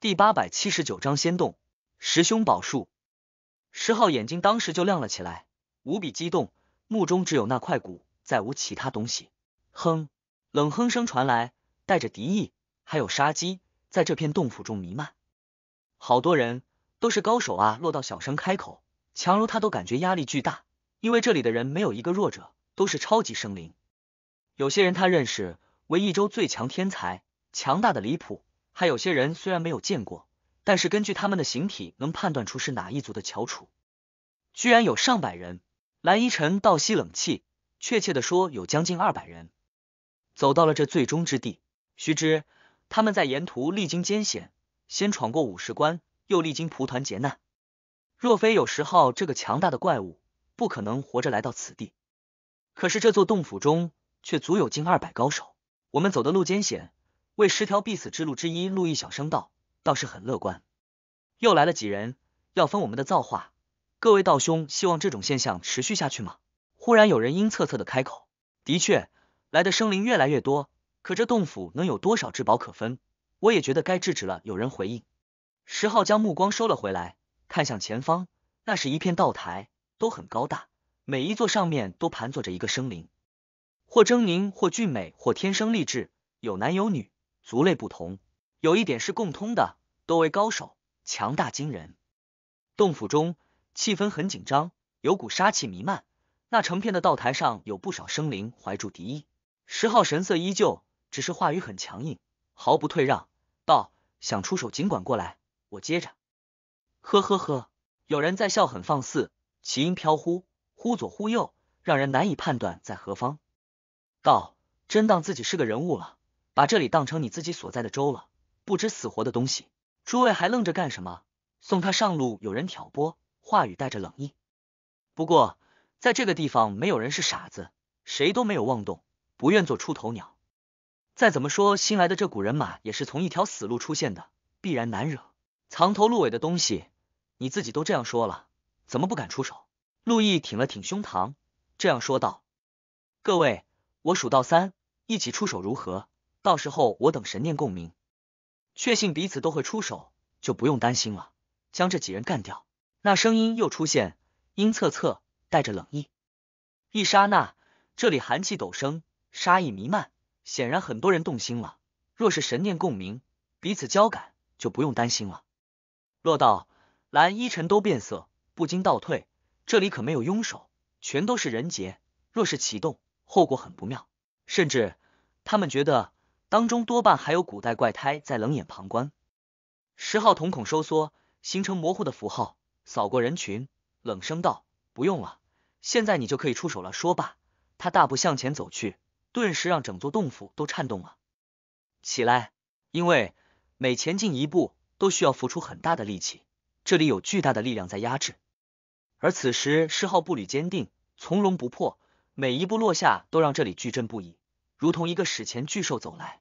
第八百七十九章仙洞。石兄宝术，石浩眼睛当时就亮了起来，无比激动，目中只有那块骨，再无其他东西。哼，冷哼声传来，带着敌意，还有杀机，在这片洞府中弥漫。好多人都是高手啊，落到小声开口，强如他都感觉压力巨大，因为这里的人没有一个弱者，都是超级生灵。有些人他认识，为一周最强天才，强大的离谱。还有些人虽然没有见过，但是根据他们的形体能判断出是哪一族的翘楚，居然有上百人。蓝依晨倒吸冷气，确切的说有将近二百人走到了这最终之地。须知他们在沿途历经艰险，先闯过五十关，又历经蒲团劫难，若非有石昊这个强大的怪物，不可能活着来到此地。可是这座洞府中却足有近二百高手，我们走的路艰险。为十条必死之路之一，路易小声道，倒是很乐观。又来了几人，要分我们的造化。各位道兄，希望这种现象持续下去吗？忽然有人阴恻恻的开口：“的确，来的生灵越来越多，可这洞府能有多少至宝可分？我也觉得该制止了。”有人回应。石浩将目光收了回来，看向前方，那是一片道台，都很高大，每一座上面都盘坐着一个生灵，或狰狞，或俊美，或天生丽质，有男有女。族类不同，有一点是共通的，都为高手，强大惊人。洞府中气氛很紧张，有股杀气弥漫。那成片的道台上有不少生灵怀住敌意。十号神色依旧，只是话语很强硬，毫不退让，道：“想出手尽管过来，我接着。”呵呵呵，有人在笑，很放肆，其音飘忽，忽左忽右，让人难以判断在何方。道：“真当自己是个人物了。”把这里当成你自己所在的州了，不知死活的东西！诸位还愣着干什么？送他上路！有人挑拨，话语带着冷意。不过在这个地方，没有人是傻子，谁都没有妄动，不愿做出头鸟。再怎么说，新来的这股人马也是从一条死路出现的，必然难惹。藏头露尾的东西，你自己都这样说了，怎么不敢出手？陆毅挺了挺胸膛，这样说道：“各位，我数到三，一起出手如何？”到时候我等神念共鸣，确信彼此都会出手，就不用担心了。将这几人干掉。那声音又出现，阴恻恻，带着冷意。一刹那，这里寒气陡升，杀意弥漫。显然很多人动心了。若是神念共鸣，彼此交感，就不用担心了。洛道、蓝依晨都变色，不禁倒退。这里可没有凶手，全都是人杰。若是启动，后果很不妙。甚至他们觉得。当中多半还有古代怪胎在冷眼旁观。十号瞳孔收缩，形成模糊的符号，扫过人群，冷声道：“不用了，现在你就可以出手了。”说罢，他大步向前走去，顿时让整座洞府都颤动了起来。因为每前进一步都需要付出很大的力气，这里有巨大的力量在压制。而此时，十号步履坚定，从容不迫，每一步落下都让这里巨震不已。如同一个史前巨兽走来，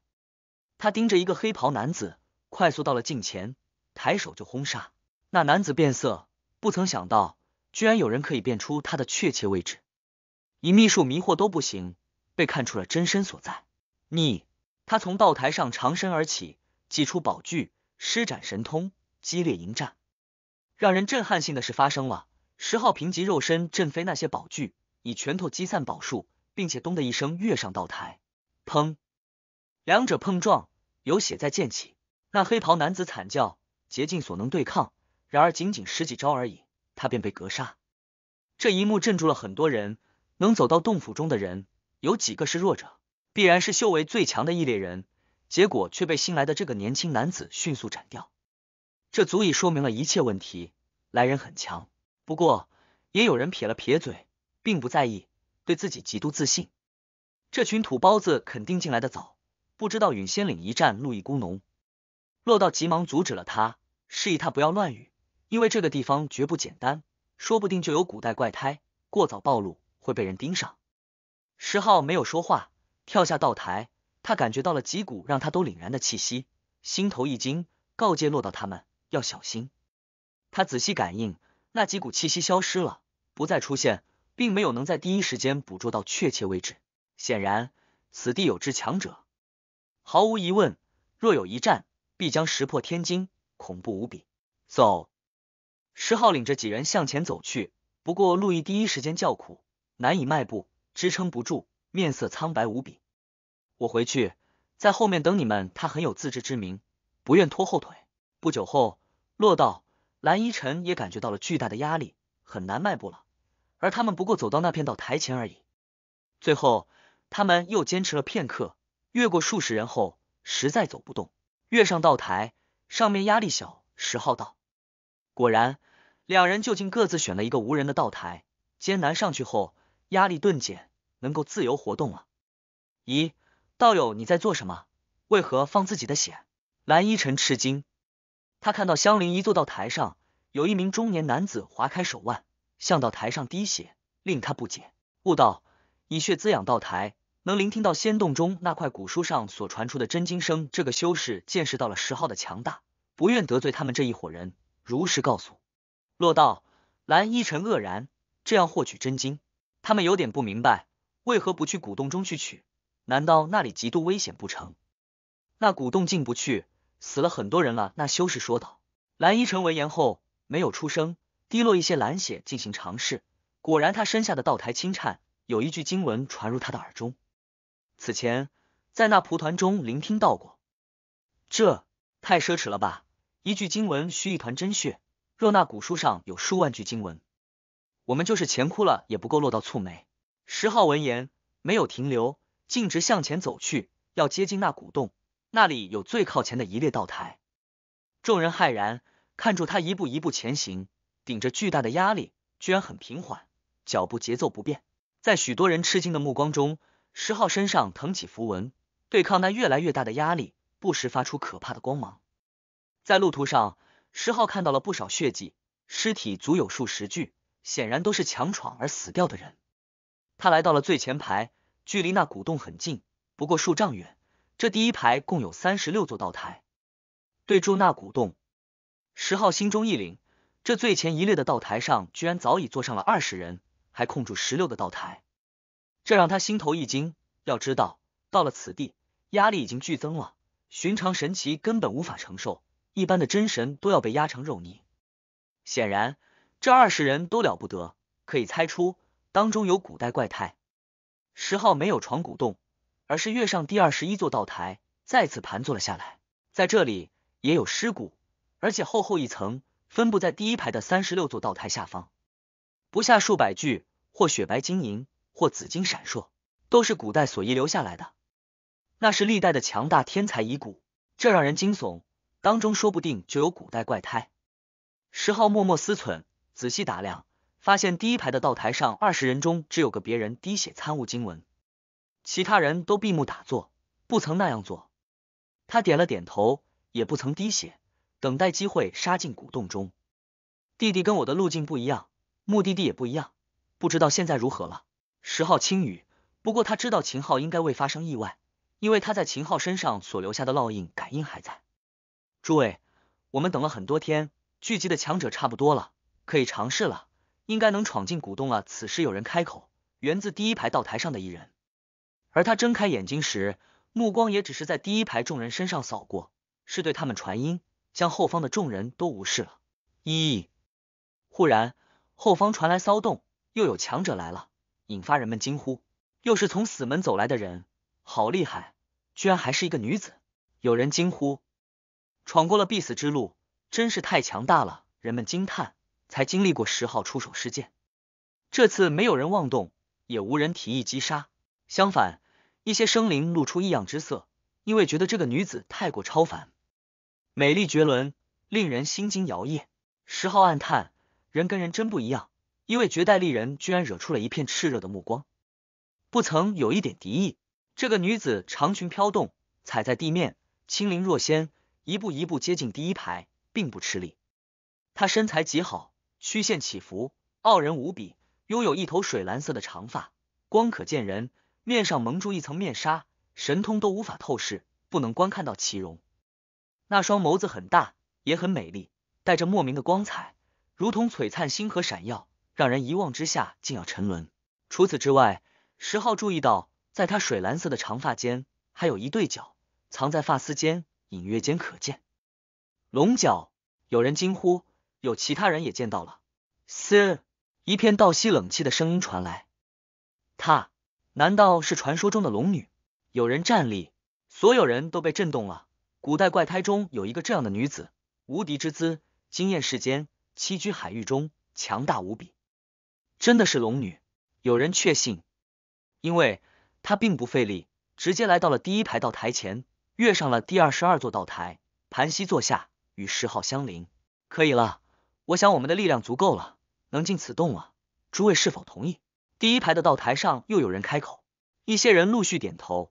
他盯着一个黑袍男子，快速到了近前，抬手就轰杀。那男子变色，不曾想到居然有人可以辨出他的确切位置，以秘术迷惑都不行，被看出了真身所在。你，他从道台上长身而起，祭出宝具，施展神通，激烈迎战。让人震撼性的事发生了，石浩平及肉身震飞那些宝具，以拳头击散宝术，并且咚的一声跃上道台。砰！两者碰撞，有血在溅起。那黑袍男子惨叫，竭尽所能对抗，然而仅仅十几招而已，他便被格杀。这一幕镇住了很多人。能走到洞府中的人，有几个是弱者？必然是修为最强的一类人。结果却被新来的这个年轻男子迅速斩掉，这足以说明了一切问题。来人很强，不过也有人撇了撇嘴，并不在意，对自己极度自信。这群土包子肯定进来的早，不知道陨仙岭一战路易孤农，洛道急忙阻止了他，示意他不要乱语，因为这个地方绝不简单，说不定就有古代怪胎，过早暴露会被人盯上。石浩没有说话，跳下道台，他感觉到了几股让他都凛然的气息，心头一惊，告诫洛道他们要小心。他仔细感应，那几股气息消失了，不再出现，并没有能在第一时间捕捉到确切位置。显然，此地有志强者，毫无疑问，若有一战，必将石破天惊，恐怖无比。走，石浩领着几人向前走去。不过，路易第一时间叫苦，难以迈步，支撑不住，面色苍白无比。我回去，在后面等你们。他很有自知之明，不愿拖后腿。不久后，落道蓝依晨也感觉到了巨大的压力，很难迈步了。而他们不过走到那片道台前而已。最后。他们又坚持了片刻，越过数十人后，实在走不动，跃上道台，上面压力小。十号道，果然，两人就近各自选了一个无人的道台，艰难上去后，压力顿减，能够自由活动了。咦，道友你在做什么？为何放自己的血？蓝依晨吃惊，他看到香菱一坐到台上，有一名中年男子划开手腕，向道台上滴血，令他不解，悟道以血滋养道台。能聆听到仙洞中那块古书上所传出的真经声。这个修士见识到了石昊的强大，不愿得罪他们这一伙人，如实告诉洛道蓝衣尘愕然：这样获取真经，他们有点不明白，为何不去古洞中去取？难道那里极度危险不成？那古洞进不去，死了很多人了。那修士说道。蓝衣尘闻言后没有出声，滴落一些蓝血进行尝试，果然他身下的道台轻颤，有一句经文传入他的耳中。此前在那蒲团中聆听到过，这太奢侈了吧！一句经文需一团真血，若那古书上有数万句经文，我们就是钱枯了也不够落到蹙眉。石昊闻言没有停留，径直向前走去，要接近那古洞，那里有最靠前的一列道台。众人骇然看住他一步一步前行，顶着巨大的压力，居然很平缓，脚步节奏不变，在许多人吃惊的目光中。石浩身上腾起符文，对抗那越来越大的压力，不时发出可怕的光芒。在路途上，石浩看到了不少血迹，尸体足有数十具，显然都是强闯而死掉的人。他来到了最前排，距离那古洞很近，不过数丈远。这第一排共有三十六座道台，对住那古洞。石浩心中一凛，这最前一列的道台上，居然早已坐上了二十人，还空住十六个道台。这让他心头一惊。要知道，到了此地，压力已经剧增了，寻常神奇根本无法承受，一般的真神都要被压成肉泥。显然，这二十人都了不得，可以猜出当中有古代怪胎。十号没有闯古洞，而是跃上第二十一座道台，再次盘坐了下来。在这里也有尸骨，而且厚厚一层，分布在第一排的三十六座道台下方，不下数百具，或雪白晶莹。或紫金闪烁，都是古代所遗留下来的，那是历代的强大天才遗骨，这让人惊悚。当中说不定就有古代怪胎。石浩默默思忖，仔细打量，发现第一排的道台上二十人中，只有个别人滴血参悟经文，其他人都闭目打坐，不曾那样做。他点了点头，也不曾滴血，等待机会杀进古洞中。弟弟跟我的路径不一样，目的地也不一样，不知道现在如何了。十号青语。不过他知道秦昊应该未发生意外，因为他在秦昊身上所留下的烙印感应还在。诸位，我们等了很多天，聚集的强者差不多了，可以尝试了，应该能闯进古洞了。此时有人开口，源自第一排道台上的一人，而他睁开眼睛时，目光也只是在第一排众人身上扫过，是对他们传音，向后方的众人都无视了。一，忽然后方传来骚动，又有强者来了。引发人们惊呼，又是从死门走来的人，好厉害，居然还是一个女子。有人惊呼，闯过了必死之路，真是太强大了。人们惊叹，才经历过十号出手事件，这次没有人妄动，也无人提议击杀。相反，一些生灵露出异样之色，因为觉得这个女子太过超凡，美丽绝伦，令人心惊摇曳。十号暗叹，人跟人真不一样。一位绝代丽人居然惹出了一片炽热的目光，不曾有一点敌意。这个女子长裙飘动，踩在地面轻灵若仙，一步一步接近第一排，并不吃力。她身材极好，曲线起伏，傲人无比，拥有一头水蓝色的长发，光可见人面上蒙住一层面纱，神通都无法透视，不能观看到其容。那双眸子很大，也很美丽，带着莫名的光彩，如同璀璨星河闪耀。让人一望之下竟要沉沦。除此之外，石昊注意到，在他水蓝色的长发间还有一对角藏在发丝间，隐约间可见龙角。有人惊呼，有其他人也见到了。嘶！一片倒吸冷气的声音传来。她难道是传说中的龙女？有人站立，所有人都被震动了。古代怪胎中有一个这样的女子，无敌之姿，惊艳世间，栖居海域中，强大无比。真的是龙女，有人确信，因为她并不费力，直接来到了第一排道台前，跃上了第二十二座道台，盘膝坐下，与十号相邻。可以了，我想我们的力量足够了，能进此洞了。诸位是否同意？第一排的道台上又有人开口，一些人陆续点头，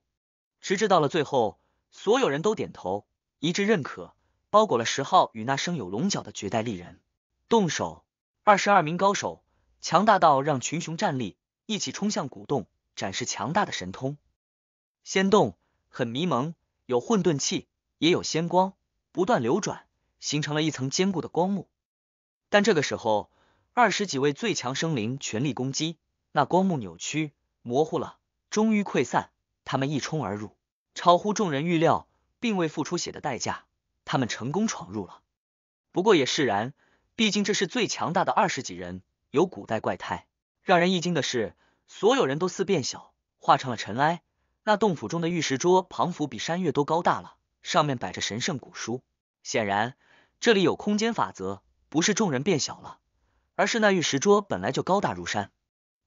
直至到了最后，所有人都点头，一致认可，包裹了十号与那生有龙角的绝代丽人。动手，二十二名高手。强大到让群雄站立，一起冲向古洞，展示强大的神通。仙洞很迷蒙，有混沌气，也有仙光，不断流转，形成了一层坚固的光幕。但这个时候，二十几位最强生灵全力攻击，那光幕扭曲模糊了，终于溃散。他们一冲而入，超乎众人预料，并未付出血的代价，他们成功闯入了。不过也释然，毕竟这是最强大的二十几人。有古代怪胎，让人一惊的是，所有人都似变小，化成了尘埃。那洞府中的玉石桌庞幅比山岳都高大了，上面摆着神圣古书，显然这里有空间法则，不是众人变小了，而是那玉石桌本来就高大如山，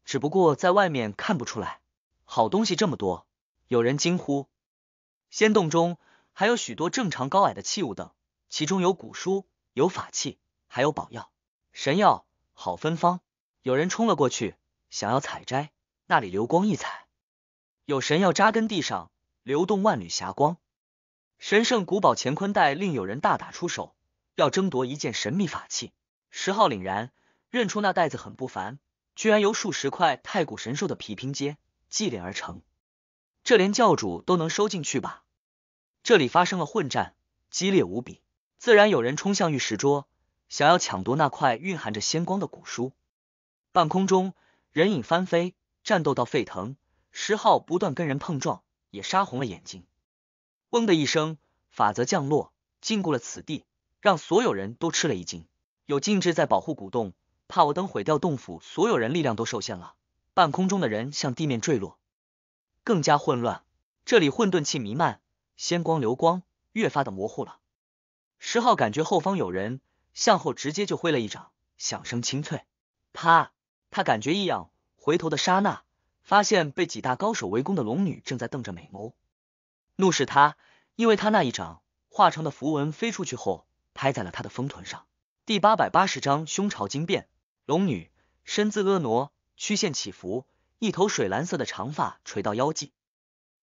只不过在外面看不出来。好东西这么多，有人惊呼。仙洞中还有许多正常高矮的器物等，其中有古书、有法器，还有宝药、神药。好芬芳，有人冲了过去，想要采摘。那里流光溢彩，有神药扎根地上，流动万缕霞光。神圣古堡乾坤袋另有人大打出手，要争夺一件神秘法器。石昊凛然认出那袋子很不凡，居然由数十块太古神兽的皮拼接、祭炼而成。这连教主都能收进去吧？这里发生了混战，激烈无比，自然有人冲向玉石桌。想要抢夺那块蕴含着仙光的古书，半空中人影翻飞，战斗到沸腾。石昊不断跟人碰撞，也杀红了眼睛。嗡的一声，法则降落，禁锢了此地，让所有人都吃了一惊。有禁制在保护古洞，怕我等毁掉洞府，所有人力量都受限了。半空中的人向地面坠落，更加混乱。这里混沌气弥漫，仙光流光越发的模糊了。石昊感觉后方有人。向后直接就挥了一掌，响声清脆，啪！他感觉异样，回头的刹那，发现被几大高手围攻的龙女正在瞪着美眸怒视他，因为他那一掌化成的符文飞出去后，拍在了他的丰臀上。第八百八十章胸潮惊变。龙女身姿婀娜，曲线起伏，一头水蓝色的长发垂到腰际，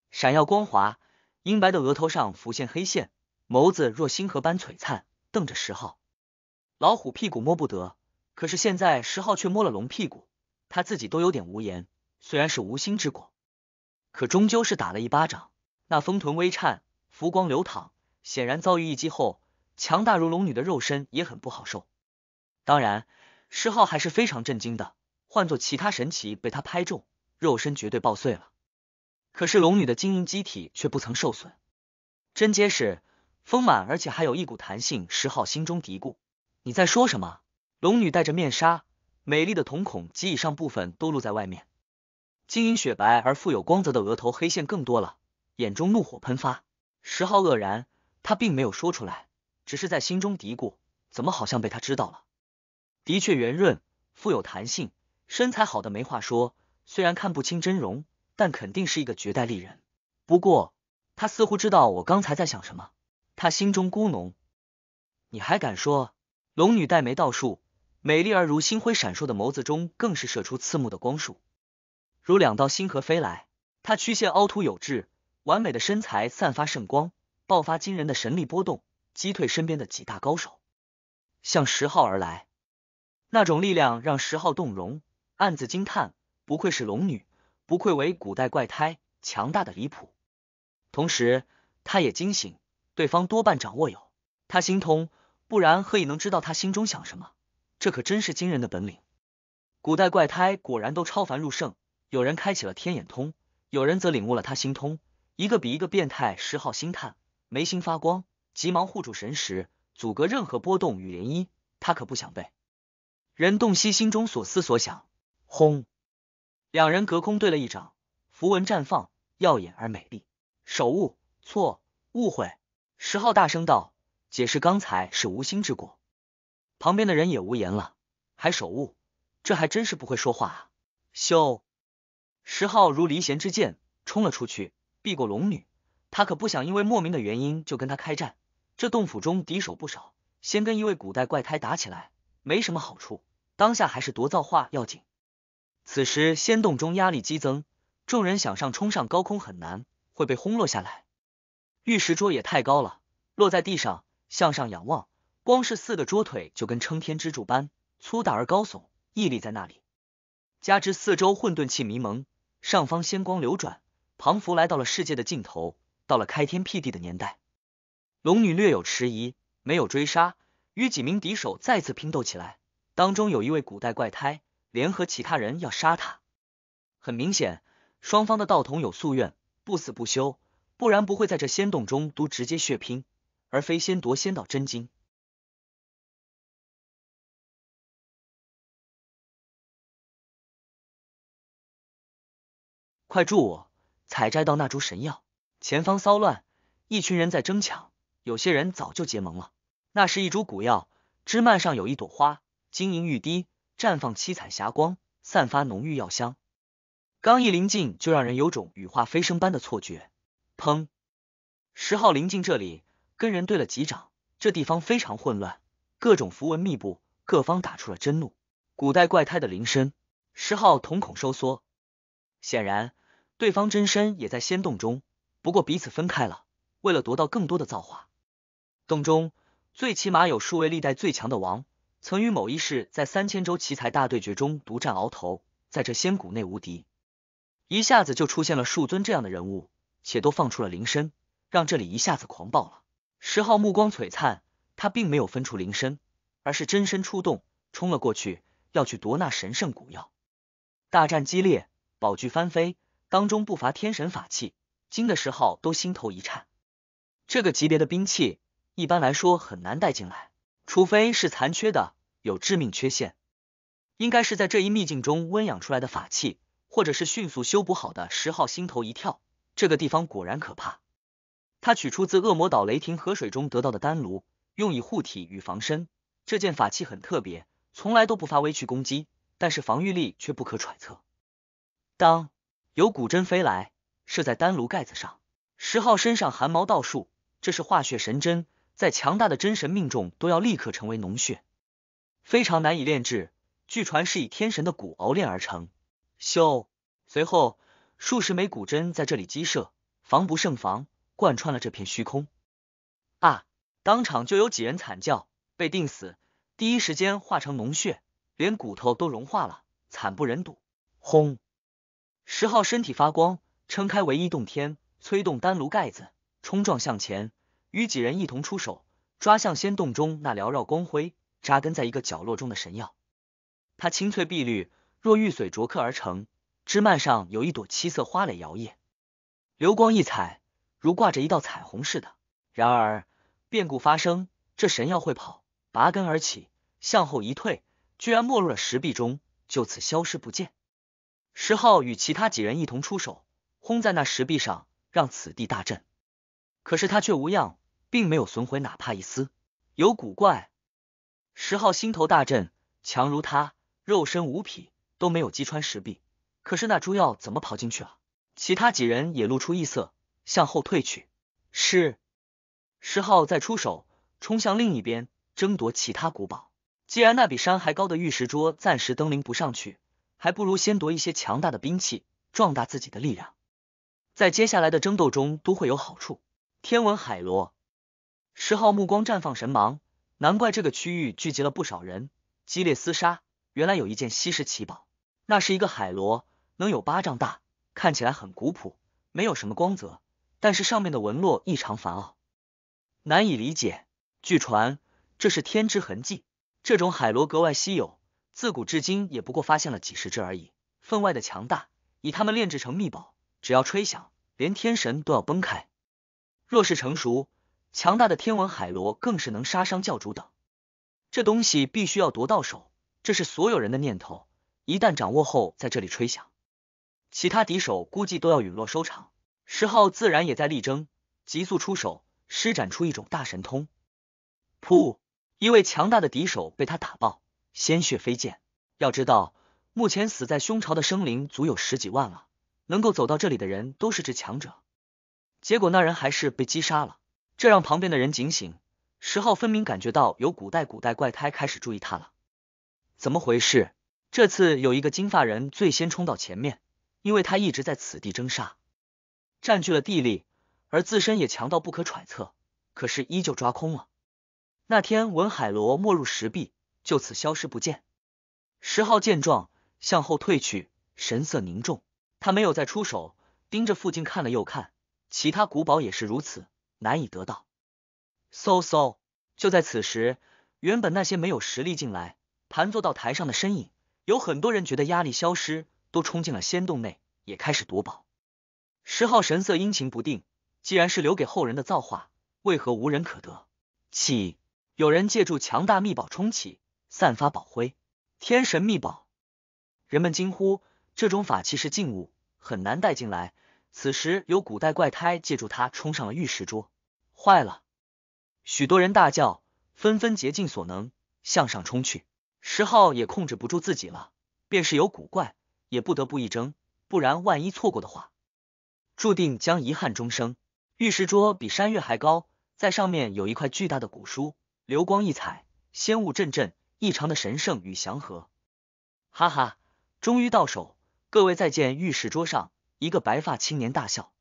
闪耀光滑。银白的额头上浮现黑线，眸子若星河般璀璨，瞪着石浩。老虎屁股摸不得，可是现在十号却摸了龙屁股，他自己都有点无言。虽然是无心之过，可终究是打了一巴掌。那风臀微颤，浮光流淌，显然遭遇一击后，强大如龙女的肉身也很不好受。当然，十号还是非常震惊的。换做其他神奇被他拍中，肉身绝对爆碎了。可是龙女的晶莹机体却不曾受损，真结实，丰满，而且还有一股弹性。十号心中嘀咕。你在说什么？龙女戴着面纱，美丽的瞳孔及以上部分都露在外面，晶莹雪白而富有光泽的额头黑线更多了，眼中怒火喷发。石昊愕然，他并没有说出来，只是在心中嘀咕：怎么好像被他知道了？的确圆润，富有弹性，身材好的没话说。虽然看不清真容，但肯定是一个绝代丽人。不过他似乎知道我刚才在想什么，他心中咕哝：你还敢说？龙女黛眉倒竖，美丽而如星辉闪烁的眸子中，更是射出刺目的光束，如两道星河飞来。她曲线凹凸有致，完美的身材散发圣光，爆发惊人的神力波动，击退身边的几大高手，向十号而来。那种力量让十号动容，暗自惊叹：不愧是龙女，不愧为古代怪胎，强大的离谱。同时，他也惊醒，对方多半掌握有他心通。不然何以能知道他心中想什么？这可真是惊人的本领！古代怪胎果然都超凡入圣，有人开启了天眼通，有人则领悟了他心通，一个比一个变态。十号心叹，眉心发光，急忙护住神识，阻隔任何波动与涟漪。他可不想被人洞悉心中所思所想。轰！两人隔空对了一掌，符文绽放，耀眼而美丽。手误，错，误会！十号大声道。解释刚才是无心之过，旁边的人也无言了，还手误，这还真是不会说话啊！咻，石昊如离弦之箭冲了出去，避过龙女。他可不想因为莫名的原因就跟他开战。这洞府中敌手不少，先跟一位古代怪胎打起来没什么好处。当下还是夺造化要紧。此时仙洞中压力激增，众人想上冲上高空很难，会被轰落下来。玉石桌也太高了，落在地上。向上仰望，光是四个桌腿就跟撑天之柱般粗大而高耸，屹立在那里。加之四周混沌气迷蒙，上方仙光流转，庞福来到了世界的尽头，到了开天辟地的年代。龙女略有迟疑，没有追杀，与几名敌手再次拼斗起来。当中有一位古代怪胎，联合其他人要杀他。很明显，双方的道童有夙愿，不死不休，不然不会在这仙洞中都直接血拼。而非先夺仙道真经。快助我采摘到那株神药！前方骚乱，一群人在争抢，有些人早就结盟了。那是一株古药，枝蔓上有一朵花，晶莹欲滴，绽放七彩霞光，散发浓郁药香。刚一临近，就让人有种羽化飞升般的错觉。砰！十号临近这里。跟人对了几掌，这地方非常混乱，各种符文密布，各方打出了真怒。古代怪胎的铃声，石昊瞳孔收缩，显然对方真身也在仙洞中，不过彼此分开了。为了夺到更多的造化，洞中最起码有数位历代最强的王，曾与某一世在三千州奇才大对决中独占鳌头，在这仙谷内无敌。一下子就出现了数尊这样的人物，且都放出了铃声，让这里一下子狂暴了。石浩目光璀璨，他并没有分出灵身，而是真身出动，冲了过去，要去夺那神圣古药。大战激烈，宝具翻飞，当中不乏天神法器，惊的石浩都心头一颤。这个级别的兵器，一般来说很难带进来，除非是残缺的，有致命缺陷。应该是在这一秘境中温养出来的法器，或者是迅速修补好的。石浩心头一跳，这个地方果然可怕。他取出自恶魔岛雷霆河水中得到的丹炉，用以护体与防身。这件法器很特别，从来都不发威去攻击，但是防御力却不可揣测。当有古针飞来，射在丹炉盖子上，石号身上寒毛倒竖。这是化血神针，在强大的真神命中都要立刻成为脓血，非常难以炼制。据传是以天神的骨熬炼而成。咻！随后数十枚古针在这里击射，防不胜防。贯穿了这片虚空，啊！当场就有几人惨叫，被定死，第一时间化成脓血，连骨头都融化了，惨不忍睹。轰！石昊身体发光，撑开唯一洞天，催动丹炉盖子，冲撞向前，与几人一同出手，抓向仙洞中那缭绕光辉，扎根在一个角落中的神药。它青翠碧绿，若玉髓琢刻而成，枝蔓上有一朵七色花蕾摇曳，流光溢彩。如挂着一道彩虹似的，然而变故发生，这神药会跑，拔根而起，向后一退，居然没入了石壁中，就此消失不见。石浩与其他几人一同出手，轰在那石壁上，让此地大震。可是他却无恙，并没有损毁哪怕一丝，有古怪。石浩心头大震，强如他，肉身无匹，都没有击穿石壁。可是那猪药怎么跑进去了？其他几人也露出异色。向后退去，是石浩再出手，冲向另一边争夺其他古堡。既然那比山还高的玉石桌暂时登临不上去，还不如先夺一些强大的兵器，壮大自己的力量，在接下来的争斗中都会有好处。天文海螺，石浩目光绽放神芒，难怪这个区域聚集了不少人，激烈厮杀。原来有一件稀世奇宝，那是一个海螺，能有巴掌大，看起来很古朴，没有什么光泽。但是上面的纹络异常繁奥，难以理解。据传这是天之痕迹，这种海螺格外稀有，自古至今也不过发现了几十只而已，分外的强大。以它们炼制成秘宝，只要吹响，连天神都要崩开。若是成熟，强大的天文海螺更是能杀伤教主等。这东西必须要夺到手，这是所有人的念头。一旦掌握后，在这里吹响，其他敌手估计都要陨落收场。石浩自然也在力争，急速出手，施展出一种大神通。噗！一位强大的敌手被他打爆，鲜血飞溅。要知道，目前死在凶巢的生灵足有十几万了，能够走到这里的人都是至强者。结果，那人还是被击杀了，这让旁边的人警醒。石浩分明感觉到有古代古代怪胎开始注意他了，怎么回事？这次有一个金发人最先冲到前面，因为他一直在此地征杀。占据了地利，而自身也强到不可揣测，可是依旧抓空了。那天文海螺没入石壁，就此消失不见。石浩见状，向后退去，神色凝重。他没有再出手，盯着附近看了又看。其他古堡也是如此，难以得到。嗖嗖！就在此时，原本那些没有实力进来盘坐到台上的身影，有很多人觉得压力消失，都冲进了仙洞内，也开始夺宝。石昊神色阴晴不定，既然是留给后人的造化，为何无人可得？起，有人借助强大秘宝冲起，散发宝辉。天神秘宝，人们惊呼。这种法器是禁物，很难带进来。此时有古代怪胎借助它冲上了玉石桌，坏了！许多人大叫，纷纷竭尽所能向上冲去。石昊也控制不住自己了，便是有古怪，也不得不一争，不然万一错过的话。注定将遗憾终生。玉石桌比山岳还高，在上面有一块巨大的古书，流光溢彩，仙雾阵阵，异常的神圣与祥和。哈哈，终于到手！各位再见！玉石桌上，一个白发青年大笑，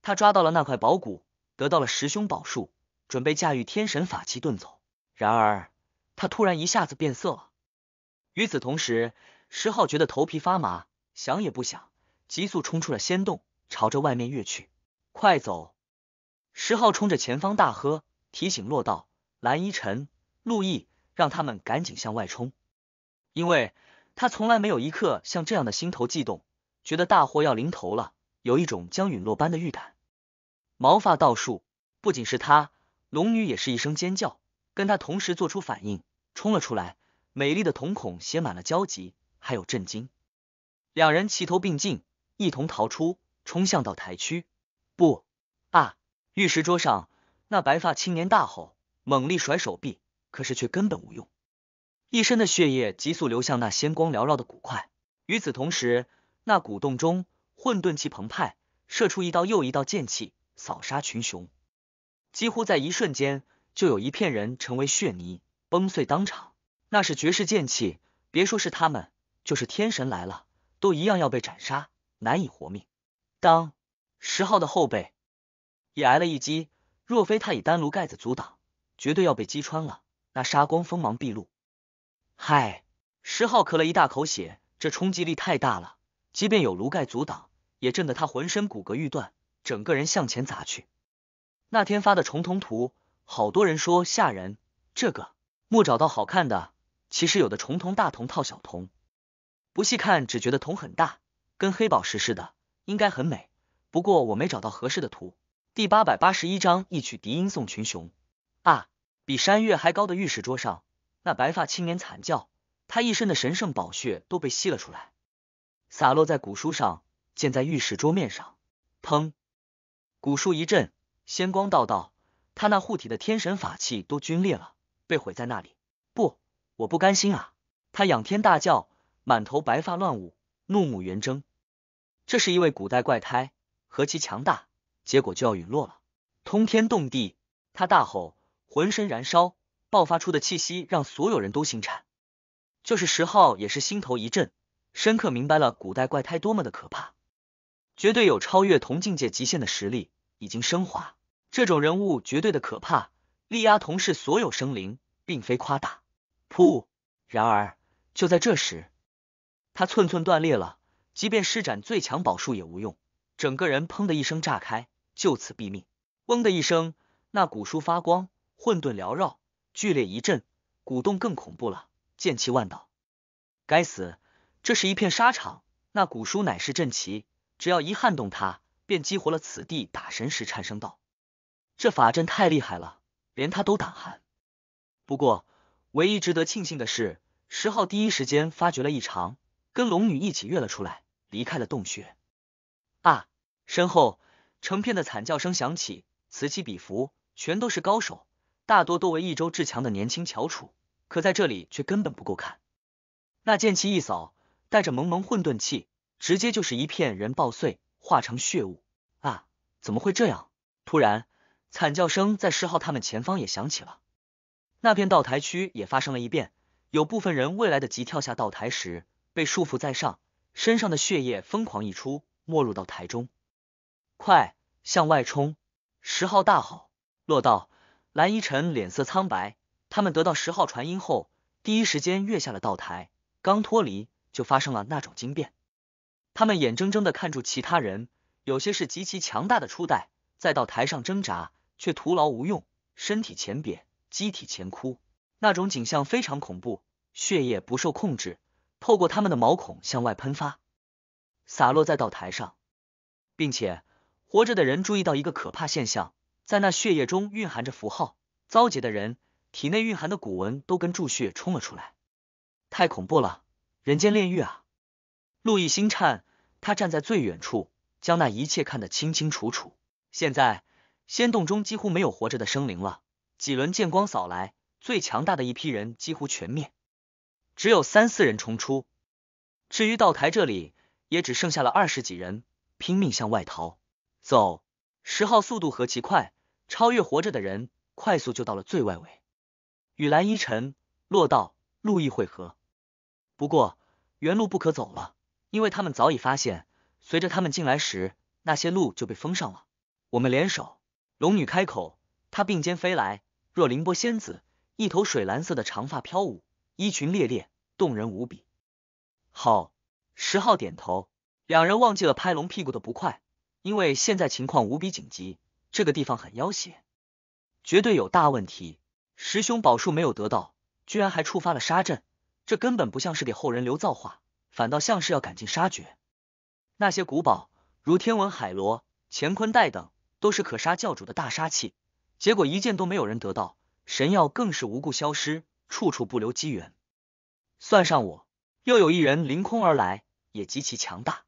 他抓到了那块宝骨，得到了十凶宝术，准备驾驭天神法器遁走。然而，他突然一下子变色了。与此同时，石浩觉得头皮发麻，想也不想，急速冲出了仙洞。朝着外面跃去，快走！石浩冲着前方大喝，提醒洛道、蓝依晨、陆毅，让他们赶紧向外冲。因为他从来没有一刻像这样的心头悸动，觉得大祸要临头了，有一种将陨落般的预感，毛发倒竖。不仅是他，龙女也是一声尖叫，跟他同时做出反应，冲了出来。美丽的瞳孔写满了焦急，还有震惊。两人齐头并进，一同逃出。冲向到台区，不啊！玉石桌上那白发青年大吼，猛力甩手臂，可是却根本无用，一身的血液急速流向那仙光缭绕的骨块。与此同时，那古洞中混沌气澎湃，射出一道又一道剑气，扫杀群雄。几乎在一瞬间，就有一片人成为血泥崩碎当场。那是绝世剑气，别说是他们，就是天神来了，都一样要被斩杀，难以活命。当，石浩的后背也挨了一击，若非他以丹炉盖子阻挡，绝对要被击穿了。那杀光锋芒毕露，嗨，石浩咳了一大口血，这冲击力太大了，即便有炉盖阻挡，也震得他浑身骨骼欲断，整个人向前砸去。那天发的重铜图，好多人说吓人，这个木找到好看的。其实有的重铜大铜套小铜，不细看只觉得铜很大，跟黑宝石似的。应该很美，不过我没找到合适的图。第八百八十一章一曲笛音送群雄啊！比山岳还高的玉石桌上，那白发青年惨叫，他一身的神圣宝血都被吸了出来，洒落在古书上，溅在玉石桌面上。砰！古书一震，仙光道道，他那护体的天神法器都龟裂了，被毁在那里。不，我不甘心啊！他仰天大叫，满头白发乱舞，怒目圆睁。这是一位古代怪胎，何其强大！结果就要陨落了，通天动地！他大吼，浑身燃烧，爆发出的气息让所有人都心颤。就是石昊也是心头一震，深刻明白了古代怪胎多么的可怕，绝对有超越同境界极限的实力，已经升华。这种人物绝对的可怕，力压同世所有生灵，并非夸大。噗！然而，就在这时，他寸寸断裂了。即便施展最强宝术也无用，整个人砰的一声炸开，就此毙命。嗡的一声，那古书发光，混沌缭绕，剧烈一震，鼓动更恐怖了，剑气万道。该死，这是一片沙场，那古书乃是阵旗，只要一撼动它，便激活了此地打神石。颤声道：“这法阵太厉害了，连他都胆寒。”不过，唯一值得庆幸的是，石昊第一时间发觉了异常，跟龙女一起跃了出来。离开了洞穴，啊！身后成片的惨叫声响起，此起彼伏，全都是高手，大多多为一周至强的年轻翘楚，可在这里却根本不够看。那剑气一扫，带着蒙蒙混沌气，直接就是一片人爆碎，化成血雾。啊！怎么会这样？突然，惨叫声在石浩他们前方也响起了，那片道台区也发生了一变，有部分人未来的及跳下道台时，被束缚在上。身上的血液疯狂溢出，没入到台中。快向外冲！十号大吼。落到蓝依晨脸色苍白。他们得到十号传音后，第一时间跃下了道台。刚脱离，就发生了那种惊变。他们眼睁睁的看住其他人，有些是极其强大的初代，在到台上挣扎，却徒劳无用，身体前瘪，机体前枯，那种景象非常恐怖，血液不受控制。透过他们的毛孔向外喷发，洒落在道台上，并且活着的人注意到一个可怕现象，在那血液中蕴含着符号。遭劫的人体内蕴含的古文都跟注血冲了出来，太恐怖了！人间炼狱啊！路易心颤，他站在最远处，将那一切看得清清楚楚。现在仙洞中几乎没有活着的生灵了，几轮剑光扫来，最强大的一批人几乎全灭。只有三四人冲出，至于道台这里，也只剩下了二十几人，拼命向外逃。走，十号速度何其快，超越活着的人，快速就到了最外围，与蓝依晨、洛道、陆毅汇合。不过原路不可走了，因为他们早已发现，随着他们进来时，那些路就被封上了。我们联手，龙女开口，她并肩飞来，若凌波仙子，一头水蓝色的长发飘舞。衣裙猎猎，动人无比。好，石浩点头。两人忘记了拍龙屁股的不快，因为现在情况无比紧急。这个地方很妖邪，绝对有大问题。石兄宝术没有得到，居然还触发了杀阵，这根本不像是给后人留造化，反倒像是要赶尽杀绝。那些古宝，如天文海螺、乾坤带等，都是可杀教主的大杀器。结果一件都没有人得到，神药更是无故消失。处处不留机缘，算上我，又有一人凌空而来，也极其强大。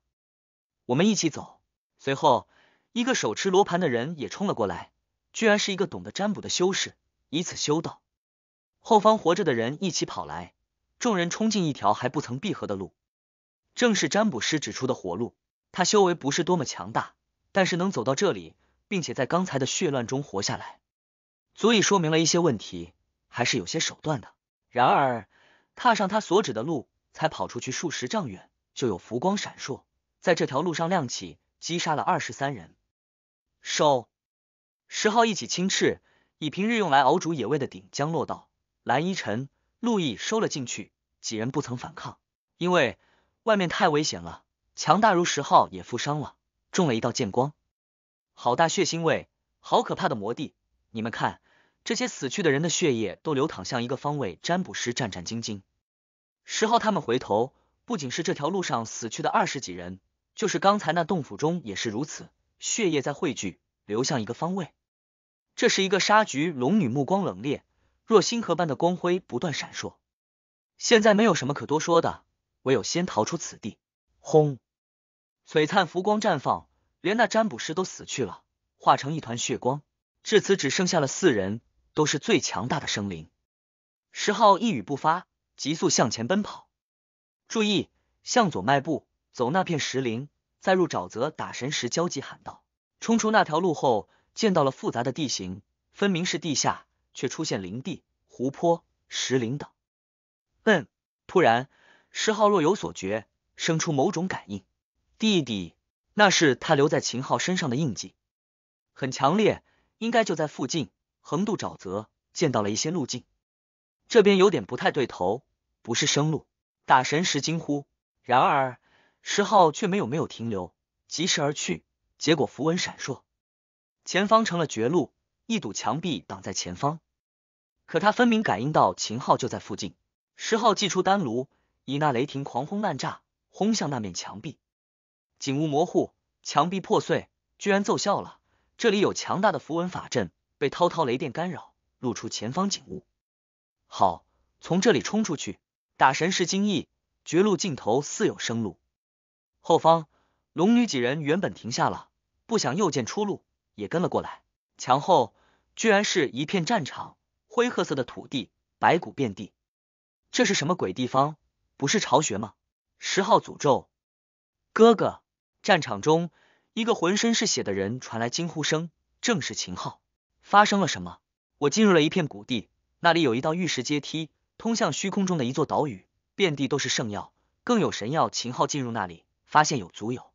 我们一起走。随后，一个手持罗盘的人也冲了过来，居然是一个懂得占卜的修士，以此修道。后方活着的人一起跑来，众人冲进一条还不曾闭合的路，正是占卜师指出的活路。他修为不是多么强大，但是能走到这里，并且在刚才的血乱中活下来，足以说明了一些问题。还是有些手段的。然而踏上他所指的路，才跑出去数十丈远，就有浮光闪烁，在这条路上亮起，击杀了二十三人。收，石号一起轻斥，以平日用来熬煮野味的鼎将落到蓝衣尘、陆毅收了进去。几人不曾反抗，因为外面太危险了。强大如石号也负伤了，中了一道剑光。好大血腥味，好可怕的魔帝！你们看。这些死去的人的血液都流淌向一个方位，占卜师战战兢兢。十号他们回头，不仅是这条路上死去的二十几人，就是刚才那洞府中也是如此，血液在汇聚，流向一个方位。这是一个杀局。龙女目光冷冽，若星河般的光辉不断闪烁。现在没有什么可多说的，唯有先逃出此地。轰！璀璨浮光绽放，连那占卜师都死去了，化成一团血光。至此，只剩下了四人。都是最强大的生灵。石浩一语不发，急速向前奔跑。注意，向左迈步，走那片石林，再入沼泽打神时，焦急喊道：“冲出那条路后，见到了复杂的地形，分明是地下，却出现林地、湖泊、石林等。”嗯，突然，石浩若有所觉，生出某种感应。弟弟，那是他留在秦昊身上的印记，很强烈，应该就在附近。横渡沼泽，见到了一些路径，这边有点不太对头，不是生路。打神石惊呼，然而石昊却没有没有停留，疾驰而去。结果符文闪烁，前方成了绝路，一堵墙壁挡在前方。可他分明感应到秦昊就在附近。石昊祭出丹炉，以那雷霆狂轰滥炸，轰向那面墙壁。景物模糊，墙壁破碎，居然奏效了。这里有强大的符文法阵。被滔滔雷电干扰，露出前方景物。好，从这里冲出去！打神石惊异，绝路尽头似有生路。后方，龙女几人原本停下了，不想又见出路，也跟了过来。墙后居然是一片战场，灰褐色的土地，白骨遍地。这是什么鬼地方？不是巢穴吗？十号诅咒，哥哥！战场中，一个浑身是血的人传来惊呼声，正是秦昊。发生了什么？我进入了一片谷地，那里有一道玉石阶梯，通向虚空中的一座岛屿，遍地都是圣药，更有神药。秦昊进入那里，发现有足有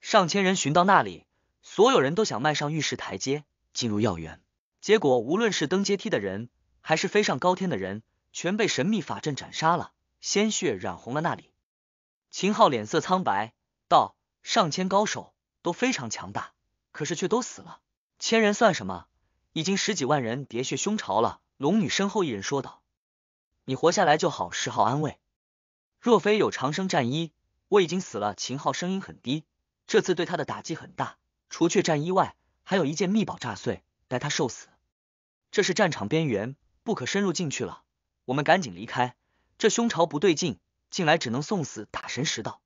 上千人寻到那里，所有人都想迈上玉石台阶进入药园，结果无论是登阶梯的人，还是飞上高天的人，全被神秘法阵斩杀了，鲜血染红了那里。秦昊脸色苍白，道：“上千高手都非常强大，可是却都死了，千人算什么？”已经十几万人喋血凶巢了，龙女身后一人说道：“你活下来就好。”石昊安慰。若非有长生战衣，我已经死了。秦昊声音很低，这次对他的打击很大。除却战衣外，还有一件秘宝炸碎，待他受死。这是战场边缘，不可深入进去了。我们赶紧离开，这凶巢不对劲，进来只能送死。打神石道，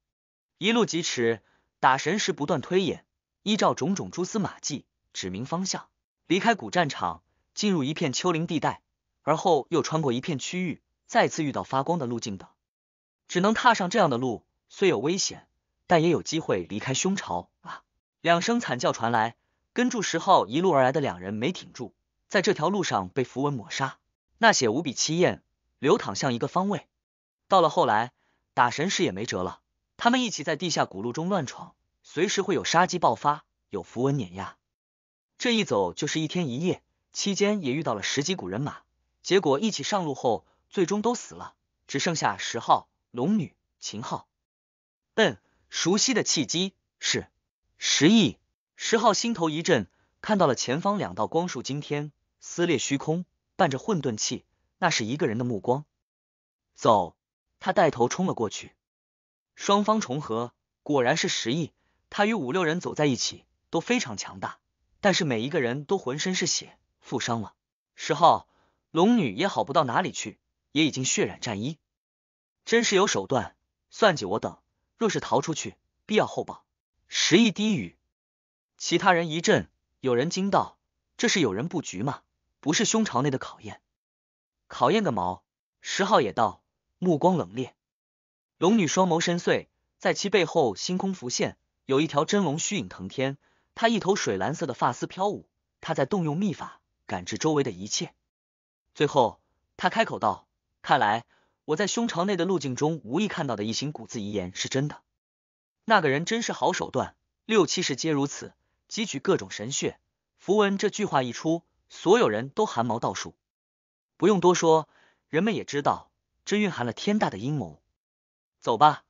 一路疾驰，打神石不断推演，依照种种蛛丝马迹，指明方向。离开古战场，进入一片丘陵地带，而后又穿过一片区域，再次遇到发光的路径等，只能踏上这样的路。虽有危险，但也有机会离开凶巢。两声惨叫传来，跟住石昊一路而来的两人没挺住，在这条路上被符文抹杀。那血无比凄艳，流淌向一个方位。到了后来，打神石也没辙了，他们一起在地下古路中乱闯，随时会有杀机爆发，有符文碾压。这一走就是一天一夜，期间也遇到了十几股人马，结果一起上路后，最终都死了，只剩下十号、龙女、秦昊。嗯，熟悉的契机是十亿。十号心头一震，看到了前方两道光束，惊天撕裂虚空，伴着混沌气，那是一个人的目光。走，他带头冲了过去。双方重合，果然是十亿。他与五六人走在一起，都非常强大。但是每一个人都浑身是血，负伤了。十号龙女也好不到哪里去，也已经血染战衣，真是有手段算计我等。若是逃出去，必要厚报。石毅低语，其他人一震，有人惊道：“这是有人布局吗？不是胸朝内的考验，考验个毛！”十号也道，目光冷冽。龙女双眸深邃，在其背后星空浮现，有一条真龙虚影腾天。他一头水蓝色的发丝飘舞，他在动用秘法感知周围的一切。最后，他开口道：“看来我在胸巢内的路径中无意看到的一行古字遗言是真的。那个人真是好手段，六七世皆如此，汲取各种神血符文。”这句话一出，所有人都汗毛倒竖。不用多说，人们也知道这蕴含了天大的阴谋。走吧，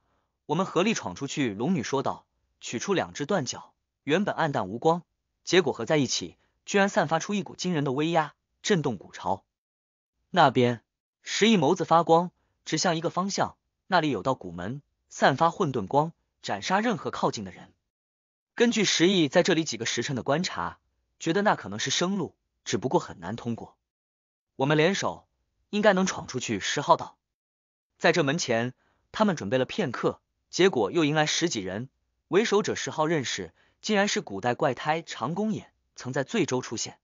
我们合力闯出去。”龙女说道，取出两只断脚。原本暗淡无光，结果合在一起，居然散发出一股惊人的威压，震动古巢。那边石毅眸子发光，指向一个方向，那里有道古门，散发混沌光，斩杀任何靠近的人。根据石毅在这里几个时辰的观察，觉得那可能是生路，只不过很难通过。我们联手应该能闯出去。十号道，在这门前，他们准备了片刻，结果又迎来十几人，为首者十号认识。竟然是古代怪胎长弓眼，曾在醉州出现。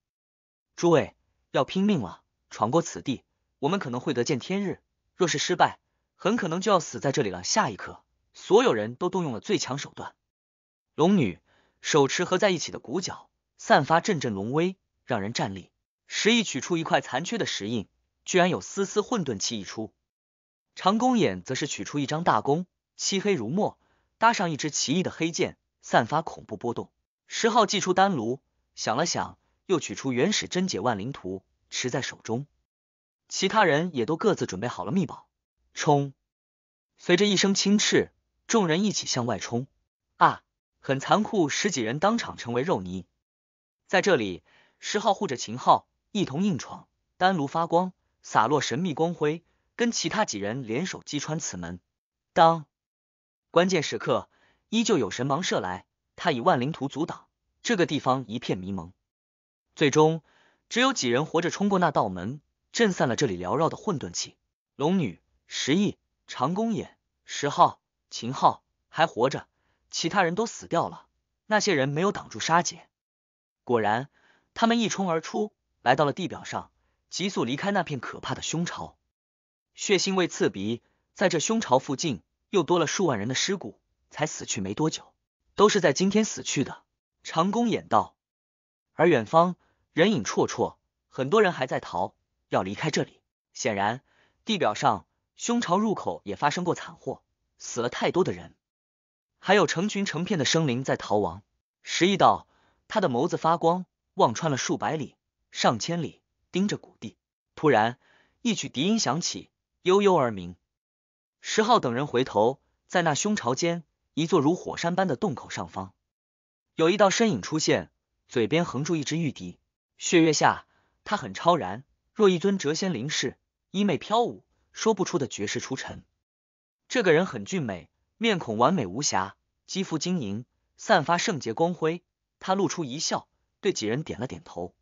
诸位要拼命了，闯过此地，我们可能会得见天日；若是失败，很可能就要死在这里了。下一刻，所有人都动用了最强手段。龙女手持合在一起的骨角，散发阵阵龙威，让人站栗。石毅取出一块残缺的石印，居然有丝丝混沌气溢出。长弓眼则是取出一张大弓，漆黑如墨，搭上一支奇异的黑剑，散发恐怖波动，十号祭出丹炉，想了想，又取出原始真解万灵图，持在手中。其他人也都各自准备好了秘宝，冲！随着一声轻斥，众人一起向外冲。啊！很残酷，十几人当场成为肉泥。在这里，十号护着秦昊，一同硬闯，丹炉发光，洒落神秘光辉，跟其他几人联手击穿此门。当，关键时刻。依旧有神芒射来，他以万灵图阻挡。这个地方一片迷蒙，最终只有几人活着冲过那道门，震散了这里缭绕的混沌气。龙女、石毅、长弓眼、石浩、秦昊还活着，其他人都死掉了。那些人没有挡住杀劫，果然，他们一冲而出，来到了地表上，急速离开那片可怕的凶巢。血腥味刺鼻，在这凶巢附近又多了数万人的尸骨。才死去没多久，都是在今天死去的。长弓眼道，而远方人影绰绰，很多人还在逃，要离开这里。显然，地表上凶巢入口也发生过惨祸，死了太多的人，还有成群成片的生灵在逃亡。时一道，他的眸子发光，望穿了数百里、上千里，盯着谷地。突然，一曲笛音响起，悠悠而鸣。石浩等人回头，在那凶巢间。一座如火山般的洞口上方，有一道身影出现，嘴边横住一只玉笛。血月下，他很超然，若一尊谪仙灵士，衣袂飘舞，说不出的绝世出尘。这个人很俊美，面孔完美无瑕，肌肤晶莹，散发圣洁光辉。他露出一笑，对几人点了点头。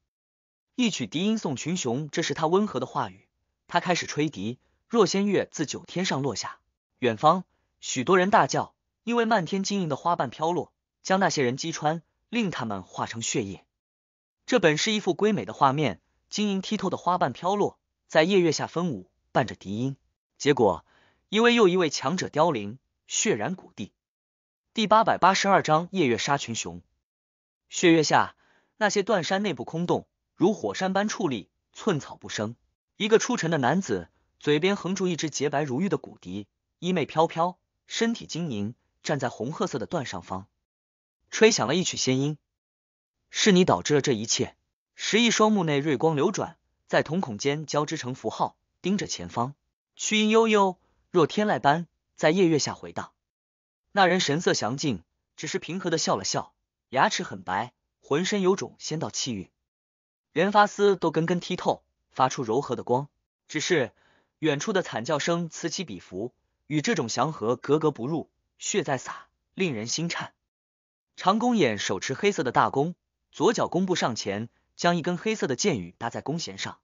一曲笛音送群雄，这是他温和的话语。他开始吹笛，若仙乐自九天上落下。远方，许多人大叫。因为漫天晶莹的花瓣飘落，将那些人击穿，令他们化成血液。这本是一幅瑰美的画面，晶莹剔透的花瓣飘落，在夜月下飞舞，伴着笛音。结果一位又一位强者凋零，血染谷地。第八百八十二章夜月杀群雄。血月下，那些断山内部空洞，如火山般矗立，寸草不生。一个出尘的男子，嘴边横住一只洁白如玉的骨笛，衣袂飘飘，身体晶莹。站在红褐色的段上方，吹响了一曲仙音。是你导致了这一切。十亿双目内锐光流转，在瞳孔间交织成符号，盯着前方。曲音悠悠，若天籁般在夜月下回荡。那人神色详尽，只是平和的笑了笑，牙齿很白，浑身有种仙道气韵，连发丝都根根剔透，发出柔和的光。只是远处的惨叫声此起彼伏，与这种祥和格格不入。血在洒，令人心颤。长弓眼手持黑色的大弓，左脚弓步上前，将一根黑色的箭羽搭在弓弦上，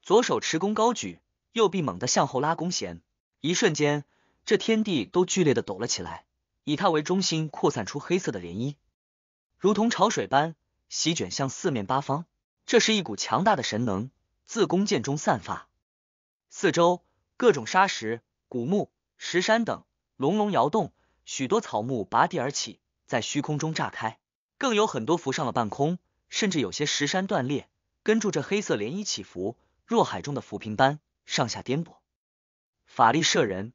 左手持弓高举，右臂猛地向后拉弓弦。一瞬间，这天地都剧烈的抖了起来，以他为中心扩散出黑色的涟漪，如同潮水般席卷向四面八方。这是一股强大的神能，自弓箭中散发。四周各种沙石、古墓、石山等。隆隆摇动，许多草木拔地而起，在虚空中炸开，更有很多浮上了半空，甚至有些石山断裂，跟住这黑色涟漪起伏，若海中的浮萍般上下颠簸，法力摄人。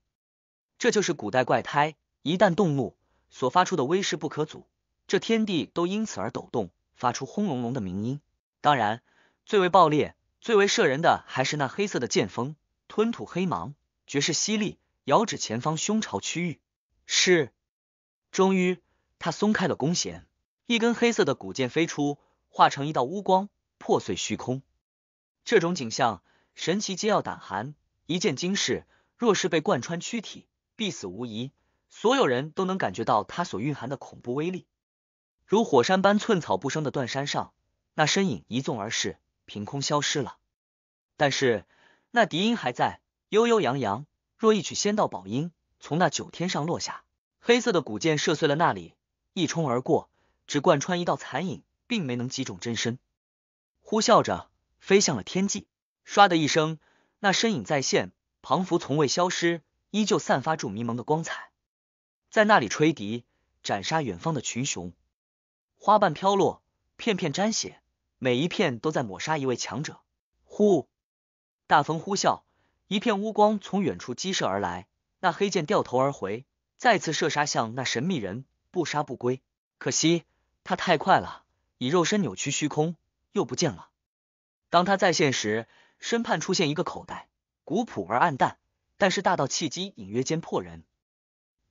这就是古代怪胎，一旦动怒，所发出的威势不可阻，这天地都因此而抖动，发出轰隆隆的鸣音。当然，最为暴烈、最为慑人的，还是那黑色的剑锋，吞吐黑芒，绝世犀利。遥指前方胸巢区域，是。终于，他松开了弓弦，一根黑色的古剑飞出，化成一道乌光，破碎虚空。这种景象，神奇皆要胆寒。一见惊世，若是被贯穿躯体，必死无疑。所有人都能感觉到它所蕴含的恐怖威力，如火山般寸草不生的断山上，那身影一纵而逝，凭空消失了。但是，那笛音还在，悠悠扬扬。若一曲仙道宝音从那九天上落下，黑色的古剑射碎了那里，一冲而过，只贯穿一道残影，并没能击中真身，呼啸着飞向了天际。唰的一声，那身影再现，庞佛从未消失，依旧散发出迷蒙的光彩，在那里吹笛，斩杀远方的群雄。花瓣飘落，片片沾血，每一片都在抹杀一位强者。呼，大风呼啸。一片乌光从远处激射而来，那黑剑掉头而回，再次射杀向那神秘人，不杀不归。可惜他太快了，以肉身扭曲虚空，又不见了。当他再现时，身畔出现一个口袋，古朴而暗淡，但是大道契机隐约间破人。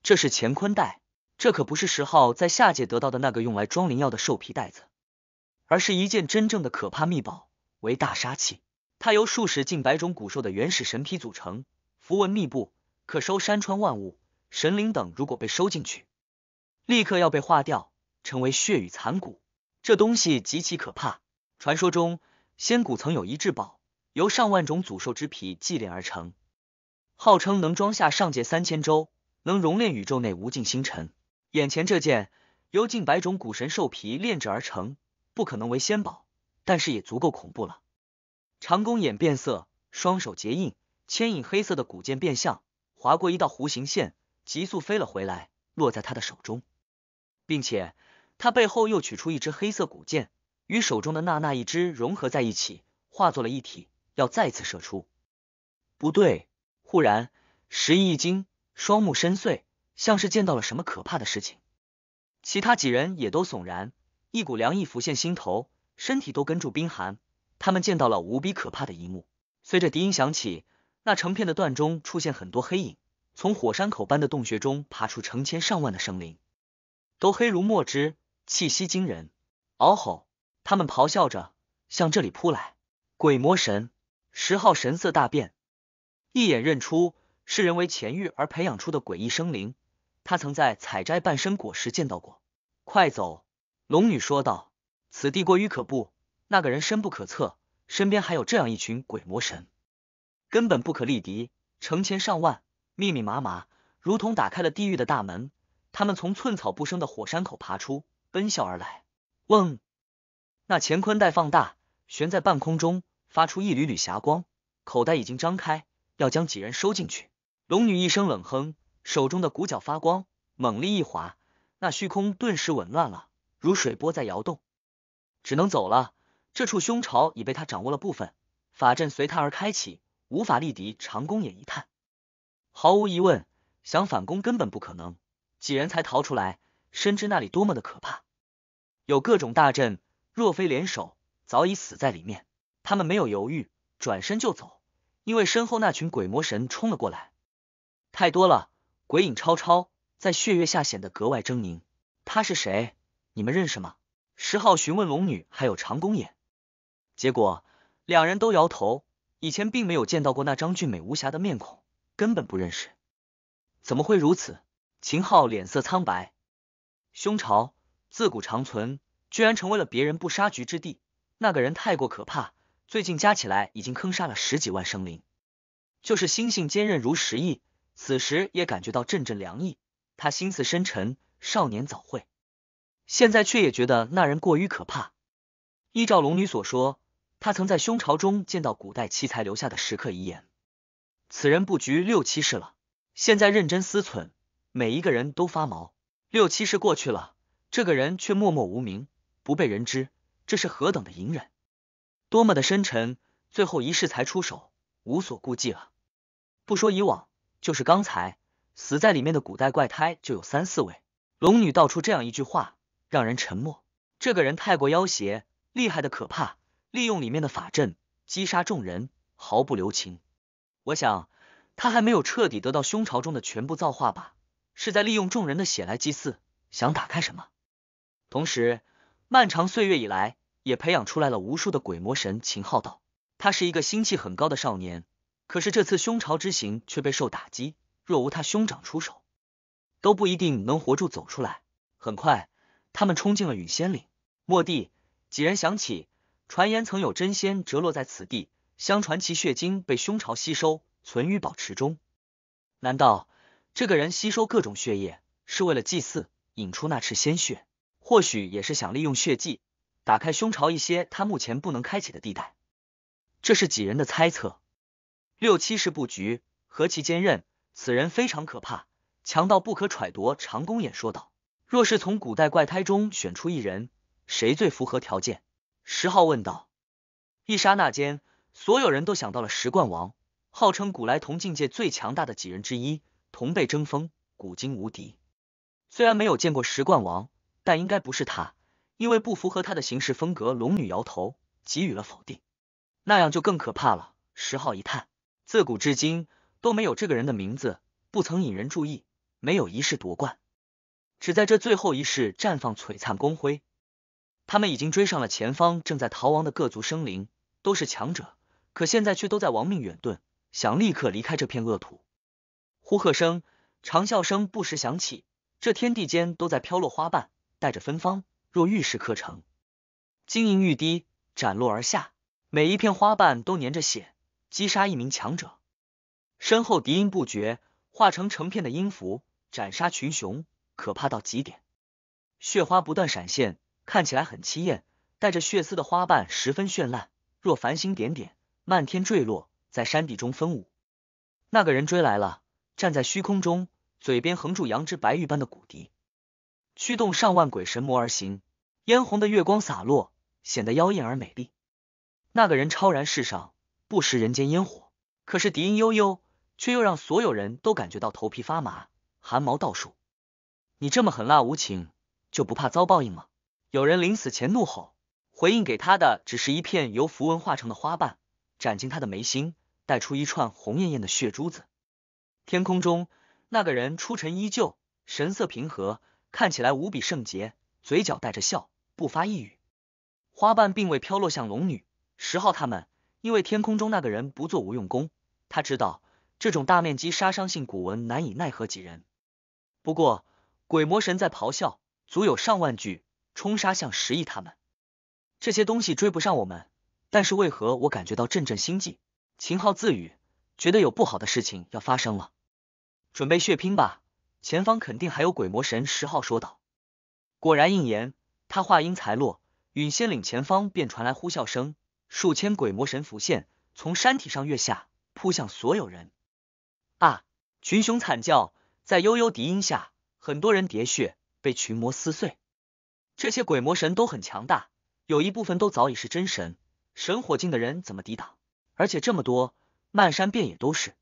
这是乾坤袋，这可不是石昊在下界得到的那个用来装灵药的兽皮袋子，而是一件真正的可怕秘宝，为大杀器。它由数十近百种古兽的原始神皮组成，符文密布，可收山川万物、神灵等。如果被收进去，立刻要被化掉，成为血雨残骨。这东西极其可怕。传说中，仙骨曾有一至宝，由上万种祖兽之皮祭炼而成，号称能装下上界三千州，能熔炼宇宙内无尽星辰。眼前这件由近百种古神兽皮炼制而成，不可能为仙宝，但是也足够恐怖了。长弓眼变色，双手结印，牵引黑色的古剑变相，划过一道弧形线，急速飞了回来，落在他的手中，并且他背后又取出一只黑色古剑，与手中的那那一支融合在一起，化作了一体，要再次射出。不对，忽然石毅一惊，双目深邃，像是见到了什么可怕的事情。其他几人也都悚然，一股凉意浮现心头，身体都跟住冰寒。他们见到了无比可怕的一幕。随着笛音响起，那成片的断中出现很多黑影，从火山口般的洞穴中爬出成千上万的生灵，都黑如墨汁，气息惊人，嗷吼！他们咆哮着向这里扑来。鬼魔神十号神色大变，一眼认出是人为钱玉而培养出的诡异生灵，他曾在采摘半生果实见到过。快走！龙女说道：“此地过于可怖。”那个人深不可测，身边还有这样一群鬼魔神，根本不可力敌。成千上万，密密麻麻，如同打开了地狱的大门。他们从寸草不生的火山口爬出，奔啸而来。嗡！那乾坤袋放大，悬在半空中，发出一缕缕霞光。口袋已经张开，要将几人收进去。龙女一声冷哼，手中的骨角发光，猛力一划，那虚空顿时紊乱了，如水波在摇动。只能走了。这处凶巢已被他掌握了部分法阵，随他而开启，无法力敌。长弓眼一叹，毫无疑问，想反攻根本不可能。几人才逃出来，深知那里多么的可怕，有各种大阵，若非联手，早已死在里面。他们没有犹豫，转身就走，因为身后那群鬼魔神冲了过来，太多了。鬼影超超在血月下显得格外狰狞。他是谁？你们认识吗？十号询问龙女，还有长弓眼。结果，两人都摇头。以前并没有见到过那张俊美无瑕的面孔，根本不认识。怎么会如此？秦昊脸色苍白。凶巢自古长存，居然成为了别人不杀局之地。那个人太过可怕，最近加起来已经坑杀了十几万生灵。就是心性坚韧如石毅，此时也感觉到阵阵凉意。他心思深沉，少年早慧，现在却也觉得那人过于可怕。依照龙女所说。他曾在胸巢中见到古代奇才留下的石刻遗言。此人布局六七世了，现在认真思忖，每一个人都发毛。六七世过去了，这个人却默默无名，不被人知，这是何等的隐忍，多么的深沉！最后一世才出手，无所顾忌了。不说以往，就是刚才死在里面的古代怪胎就有三四位。龙女道出这样一句话，让人沉默。这个人太过妖邪，厉害的可怕。利用里面的法阵击杀众人，毫不留情。我想他还没有彻底得到凶巢中的全部造化吧，是在利用众人的血来祭祀，想打开什么？同时，漫长岁月以来，也培养出来了无数的鬼魔神。秦昊道：“他是一个心气很高的少年，可是这次凶巢之行却被受打击，若无他兄长出手，都不一定能活住走出来。”很快，他们冲进了陨仙岭。莫地几人想起。传言曾有真仙折落在此地，相传其血精被凶巢吸收，存于宝池中。难道这个人吸收各种血液是为了祭祀，引出那池鲜血？或许也是想利用血迹打开凶巢一些他目前不能开启的地带。这是几人的猜测。六七式布局何其坚韧，此人非常可怕，强到不可揣度。长弓眼说道：“若是从古代怪胎中选出一人，谁最符合条件？”十号问道，一刹那间，所有人都想到了石冠王，号称古来同境界最强大的几人之一，同辈争锋，古今无敌。虽然没有见过石冠王，但应该不是他，因为不符合他的行事风格。龙女摇头，给予了否定。那样就更可怕了。十号一叹，自古至今都没有这个人的名字，不曾引人注意，没有一世夺冠，只在这最后一世绽放璀璨光辉。他们已经追上了前方正在逃亡的各族生灵，都是强者，可现在却都在亡命远遁，想立刻离开这片恶土。呼喝声、长啸声不时响起，这天地间都在飘落花瓣，带着芬芳。若玉石刻成，晶莹欲滴，斩落而下，每一片花瓣都粘着血，击杀一名强者。身后笛音不绝，化成成片的音符，斩杀群雄，可怕到极点。血花不断闪现。看起来很凄艳，带着血丝的花瓣十分绚烂，若繁星点点，漫天坠落，在山底中纷舞。那个人追来了，站在虚空中，嘴边横住羊脂白玉般的骨笛，驱动上万鬼神魔而行。嫣红的月光洒落，显得妖艳而美丽。那个人超然世上，不食人间烟火，可是笛音悠悠，却又让所有人都感觉到头皮发麻，汗毛倒竖。你这么狠辣无情，就不怕遭报应吗？有人临死前怒吼，回应给他的只是一片由符文化成的花瓣，斩进他的眉心，带出一串红艳艳的血珠子。天空中那个人出尘依旧，神色平和，看起来无比圣洁，嘴角带着笑，不发一语。花瓣并未飘落向龙女、十号他们，因为天空中那个人不做无用功。他知道这种大面积杀伤性古文难以奈何几人。不过鬼魔神在咆哮，足有上万句。冲杀向十亿他们，这些东西追不上我们，但是为何我感觉到阵阵心悸？秦昊自语，觉得有不好的事情要发生了。准备血拼吧，前方肯定还有鬼魔神。十号说道。果然应言，他话音才落，陨仙岭前方便传来呼啸声，数千鬼魔神浮现，从山体上跃下，扑向所有人。啊！群雄惨叫，在悠悠笛音下，很多人喋血，被群魔撕碎。这些鬼魔神都很强大，有一部分都早已是真神，神火境的人怎么抵挡？而且这么多，漫山遍野都是。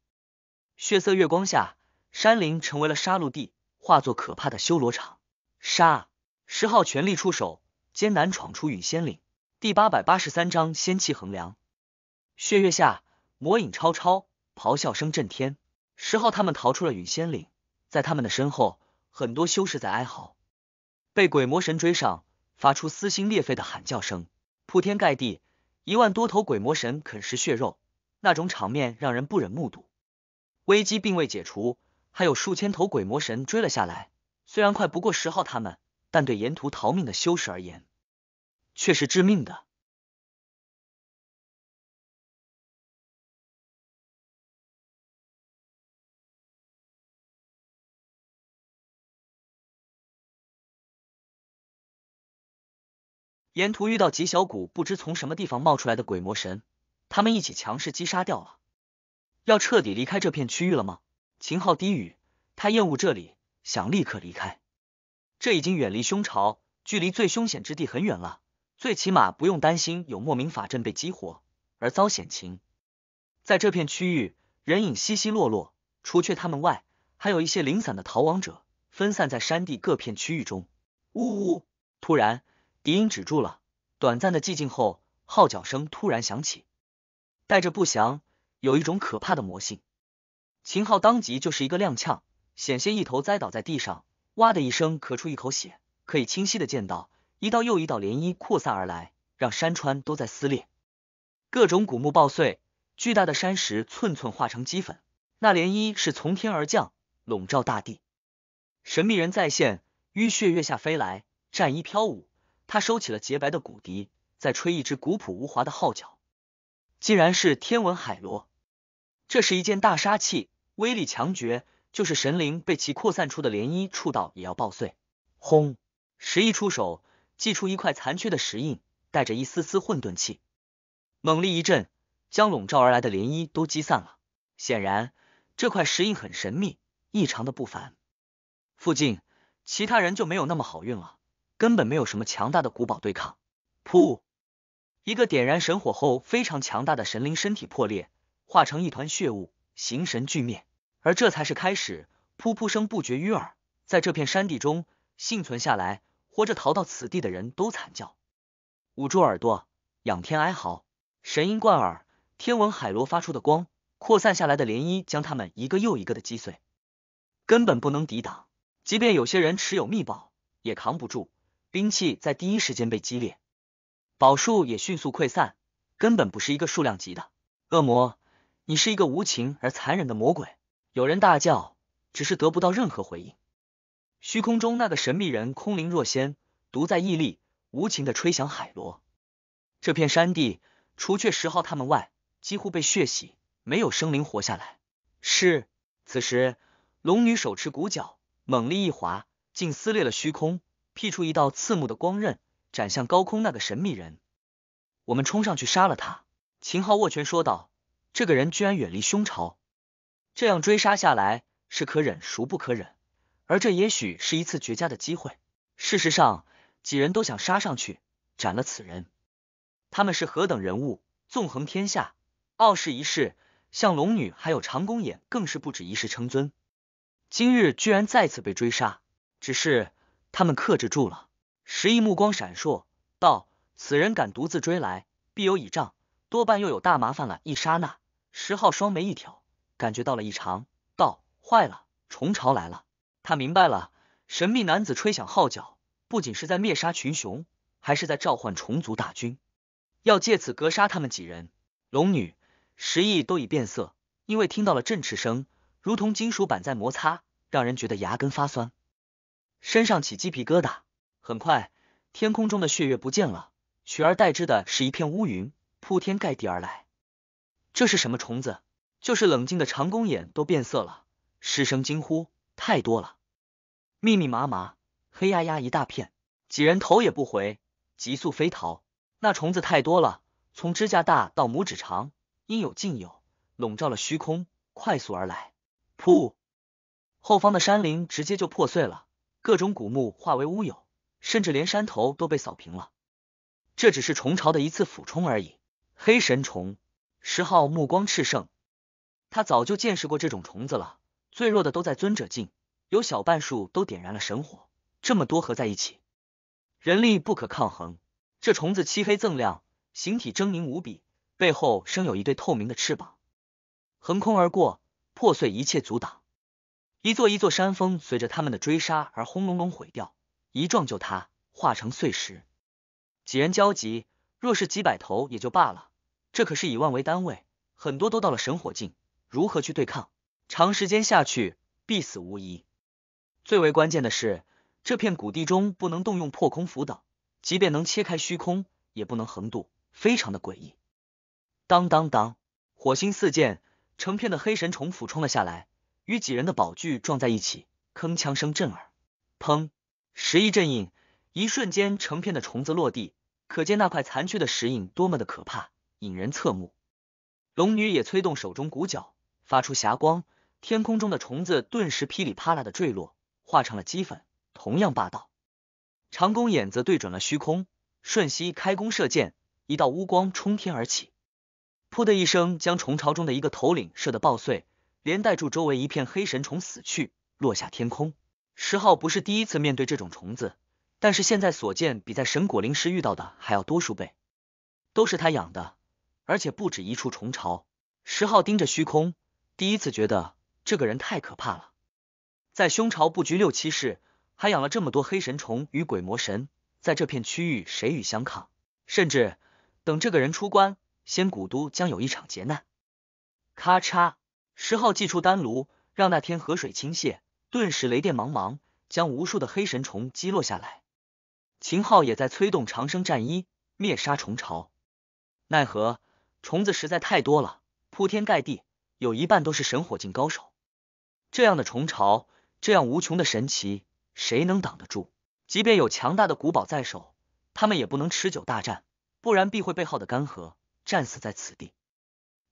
血色月光下，山林成为了杀戮地，化作可怕的修罗场。杀！十号全力出手，艰难闯出陨仙岭。第八百八十三章：仙气横梁。血月下，魔影超超，咆哮声震天。十号他们逃出了陨仙岭，在他们的身后，很多修士在哀嚎。被鬼魔神追上，发出撕心裂肺的喊叫声，铺天盖地，一万多头鬼魔神啃食血肉，那种场面让人不忍目睹。危机并未解除，还有数千头鬼魔神追了下来，虽然快不过十号他们，但对沿途逃命的修士而言，却是致命的。沿途遇到几小股不知从什么地方冒出来的鬼魔神，他们一起强势击杀掉了。要彻底离开这片区域了吗？秦昊低语，他厌恶这里，想立刻离开。这已经远离凶巢，距离最凶险之地很远了，最起码不用担心有莫名法阵被激活而遭险情。在这片区域，人影稀稀落落，除却他们外，还有一些零散的逃亡者，分散在山地各片区域中。呜呜！突然。笛音止住了，短暂的寂静后，号角声突然响起，带着不祥，有一种可怕的魔性。秦昊当即就是一个踉跄，险些一头栽倒在地上，哇的一声咳出一口血，可以清晰的见到一道又一道涟漪扩散而来，让山川都在撕裂，各种古墓爆碎，巨大的山石寸寸化成齑粉。那涟漪是从天而降，笼罩大地。神秘人再现，淤血月下飞来，战衣飘舞。他收起了洁白的骨笛，在吹一支古朴无华的号角，竟然是天文海螺，这是一件大杀器，威力强绝，就是神灵被其扩散出的涟漪触到，也要爆碎。轰！石一出手，祭出一块残缺的石印，带着一丝丝混沌气，猛力一震，将笼罩而来的涟漪都击散了。显然，这块石印很神秘，异常的不凡。附近其他人就没有那么好运了。根本没有什么强大的古堡对抗。噗！一个点燃神火后非常强大的神灵身体破裂，化成一团血雾，形神俱灭。而这才是开始。噗噗声不绝于耳，在这片山地中幸存下来、活着逃到此地的人都惨叫，捂住耳朵，仰天哀嚎。神音贯耳，天文海螺发出的光扩散下来的涟漪将他们一个又一个的击碎，根本不能抵挡。即便有些人持有秘宝，也扛不住。兵器在第一时间被击裂，宝术也迅速溃散，根本不是一个数量级的。恶魔，你是一个无情而残忍的魔鬼！有人大叫，只是得不到任何回应。虚空中那个神秘人空灵若仙，独在屹立，无情的吹响海螺。这片山地除却十号他们外，几乎被血洗，没有生灵活下来。是，此时龙女手持骨角，猛力一划，竟撕裂了虚空。劈出一道刺目的光刃，斩向高空那个神秘人。我们冲上去杀了他！秦昊握拳说道：“这个人居然远离凶巢，这样追杀下来是可忍孰不可忍。而这也许是一次绝佳的机会。事实上，几人都想杀上去斩了此人。他们是何等人物，纵横天下，傲视一世。像龙女还有长弓眼，更是不止一世称尊。今日居然再次被追杀，只是……”他们克制住了，十亿目光闪烁，道：“此人敢独自追来，必有倚仗，多半又有大麻烦了。”一刹那，十号双眉一挑，感觉到了异常，道：“坏了，虫潮来了！”他明白了，神秘男子吹响号角，不仅是在灭杀群雄，还是在召唤虫族大军，要借此格杀他们几人。龙女、十亿都已变色，因为听到了震翅声，如同金属板在摩擦，让人觉得牙根发酸。身上起鸡皮疙瘩，很快天空中的血月不见了，取而代之的是一片乌云，铺天盖地而来。这是什么虫子？就是冷静的长弓眼都变色了，失声惊呼：太多了，密密麻麻，黑压压一大片。几人头也不回，急速飞逃。那虫子太多了，从指甲大到拇指长，应有尽有，笼罩了虚空，快速而来。噗！后方的山林直接就破碎了。各种古墓化为乌有，甚至连山头都被扫平了。这只是虫巢的一次俯冲而已。黑神虫，石昊目光炽盛，他早就见识过这种虫子了。最弱的都在尊者境，有小半数都点燃了神火。这么多合在一起，人力不可抗衡。这虫子漆黑锃亮，形体狰狞无比，背后生有一对透明的翅膀，横空而过，破碎一切阻挡。一座一座山峰随着他们的追杀而轰隆隆毁掉，一撞就塌，化成碎石。几人焦急，若是几百头也就罢了，这可是以万为单位，很多都到了神火境，如何去对抗？长时间下去必死无疑。最为关键的是，这片谷地中不能动用破空斧等，即便能切开虚空，也不能横渡，非常的诡异。当当当，火星四溅，成片的黑神虫俯冲了下来。与几人的宝具撞在一起，铿锵声震耳。砰！石一阵应，一瞬间成片的虫子落地，可见那块残缺的石印多么的可怕，引人侧目。龙女也催动手中骨角，发出霞光，天空中的虫子顿时噼里啪啦的坠落，化成了齑粉。同样霸道，长弓眼则对准了虚空，瞬息开弓射箭，一道乌光冲天而起，噗的一声将虫巢中的一个头领射得爆碎。连带住周围一片黑神虫死去，落下天空。石浩不是第一次面对这种虫子，但是现在所见比在神果林时遇到的还要多数倍，都是他养的，而且不止一处虫巢。石浩盯着虚空，第一次觉得这个人太可怕了。在凶巢布局六七世，还养了这么多黑神虫与鬼魔神，在这片区域谁与相抗？甚至等这个人出关，仙古都将有一场劫难。咔嚓。十号祭出丹炉，让那天河水倾泻，顿时雷电茫茫，将无数的黑神虫击落下来。秦昊也在催动长生战衣灭杀虫巢。奈何虫子实在太多了，铺天盖地，有一半都是神火境高手。这样的虫巢，这样无穷的神奇，谁能挡得住？即便有强大的古堡在手，他们也不能持久大战，不然必会被耗的干涸，战死在此地。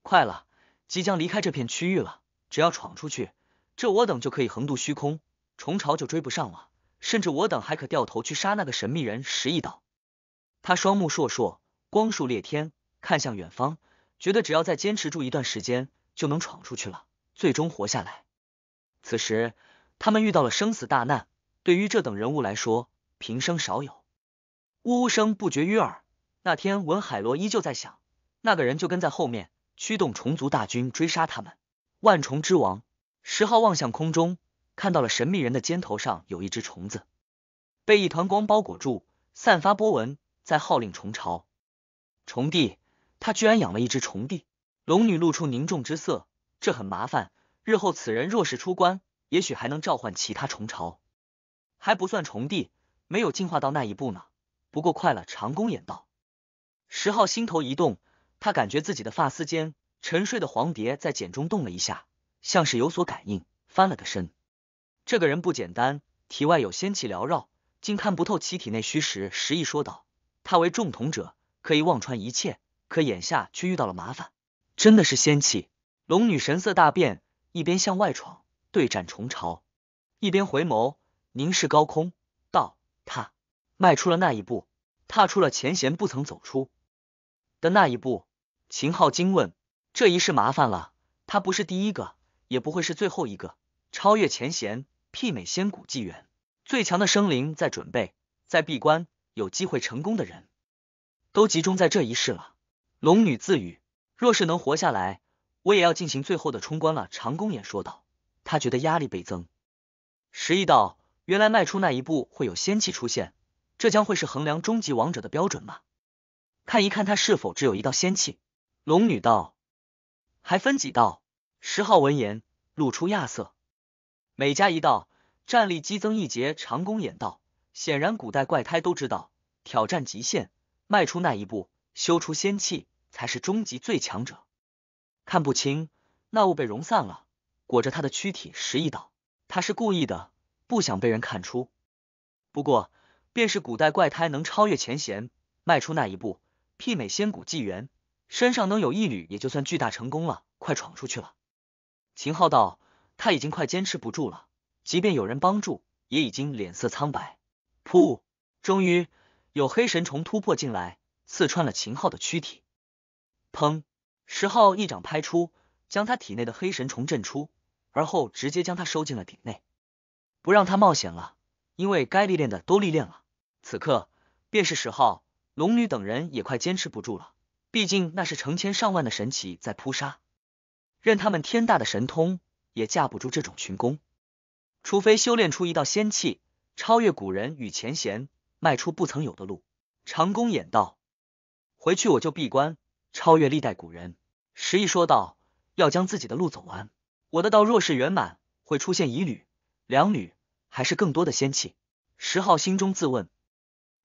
快了。即将离开这片区域了，只要闯出去，这我等就可以横渡虚空，虫巢就追不上了。甚至我等还可掉头去杀那个神秘人石一刀。他双目烁烁，光束裂天，看向远方，觉得只要再坚持住一段时间，就能闯出去了，最终活下来。此时他们遇到了生死大难，对于这等人物来说，平生少有。呜呜声不绝于耳，那天文海螺依旧在想，那个人就跟在后面。驱动虫族大军追杀他们。万虫之王十号望向空中，看到了神秘人的肩头上有一只虫子，被一团光包裹住，散发波纹，在号令虫巢。虫帝，他居然养了一只虫帝！龙女露出凝重之色，这很麻烦。日后此人若是出关，也许还能召唤其他虫巢。还不算虫帝，没有进化到那一步呢。不过快了，长弓眼道。十号心头一动。他感觉自己的发丝间沉睡的黄蝶在茧中动了一下，像是有所感应，翻了个身。这个人不简单，体外有仙气缭绕，竟看不透其体内虚实。石毅说道：“他为众统者，可以望穿一切，可眼下却遇到了麻烦。”真的是仙气，龙女神色大变，一边向外闯，对战虫潮，一边回眸凝视高空，道：“他迈出了那一步，踏出了前贤不曾走出的那一步。”秦昊惊问：“这一世麻烦了，他不是第一个，也不会是最后一个超越前贤，媲美仙古纪元最强的生灵，在准备，在闭关，有机会成功的人，都集中在这一世了。”龙女自语：“若是能活下来，我也要进行最后的冲关了。”长弓眼说道：“他觉得压力倍增。”十一道：“原来迈出那一步会有仙气出现，这将会是衡量终极王者的标准吗？看一看他是否只有一道仙气。”龙女道：“还分几道？”石昊闻言露出亚色，每加一道，战力激增一节。长弓眼道，显然古代怪胎都知道，挑战极限，迈出那一步，修出仙气，才是终极最强者。看不清，那物被融散了，裹着他的躯体。十一道。他是故意的，不想被人看出。不过，便是古代怪胎，能超越前贤，迈出那一步，媲美仙古纪元。身上能有一缕，也就算巨大成功了。快闯出去了！秦昊道：“他已经快坚持不住了，即便有人帮助，也已经脸色苍白。”噗！终于有黑神虫突破进来，刺穿了秦昊的躯体。砰！石昊一掌拍出，将他体内的黑神虫震出，而后直接将他收进了鼎内，不让他冒险了。因为该历练的都历练了。此刻，便是石昊、龙女等人也快坚持不住了。毕竟那是成千上万的神奇在扑杀，任他们天大的神通也架不住这种群攻，除非修炼出一道仙气，超越古人与前贤，迈出不曾有的路。长弓眼道：“回去我就闭关，超越历代古人。”石毅说道：“要将自己的路走完，我的道若是圆满，会出现一缕、两缕，还是更多的仙气？”石浩心中自问。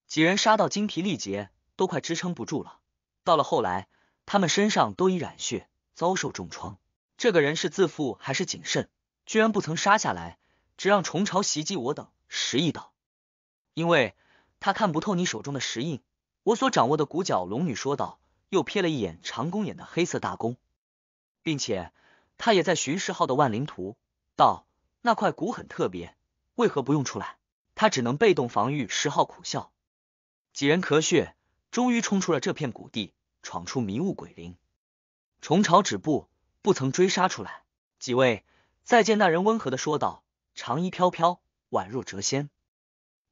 几人杀到精疲力竭，都快支撑不住了。到了后来，他们身上都已染血，遭受重创。这个人是自负还是谨慎？居然不曾杀下来，只让虫巢袭击我等十亿道，因为他看不透你手中的石印。我所掌握的骨角龙女说道，又瞥了一眼长弓眼的黑色大弓，并且他也在巡视号的万灵图道，那块骨很特别，为何不用出来？他只能被动防御。十号苦笑，几人咳血。终于冲出了这片谷地，闯出迷雾鬼林，虫巢止步，不曾追杀出来。几位再见，那人温和的说道，长衣飘飘，宛若谪仙，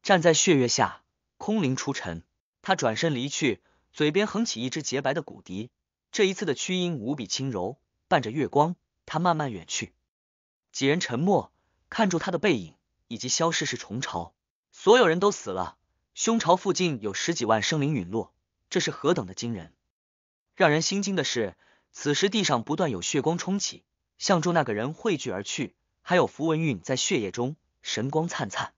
站在血月下，空灵出尘。他转身离去，嘴边哼起一支洁白的骨笛。这一次的曲音无比轻柔，伴着月光，他慢慢远去。几人沉默，看住他的背影以及消失是虫巢。所有人都死了。凶巢附近有十几万生灵陨落，这是何等的惊人！让人心惊的是，此时地上不断有血光冲起，向住那个人汇聚而去，还有符文运在血液中，神光灿灿。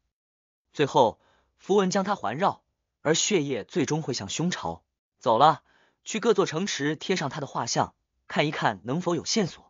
最后，符文将它环绕，而血液最终会向凶巢走了。去各座城池贴上他的画像，看一看能否有线索。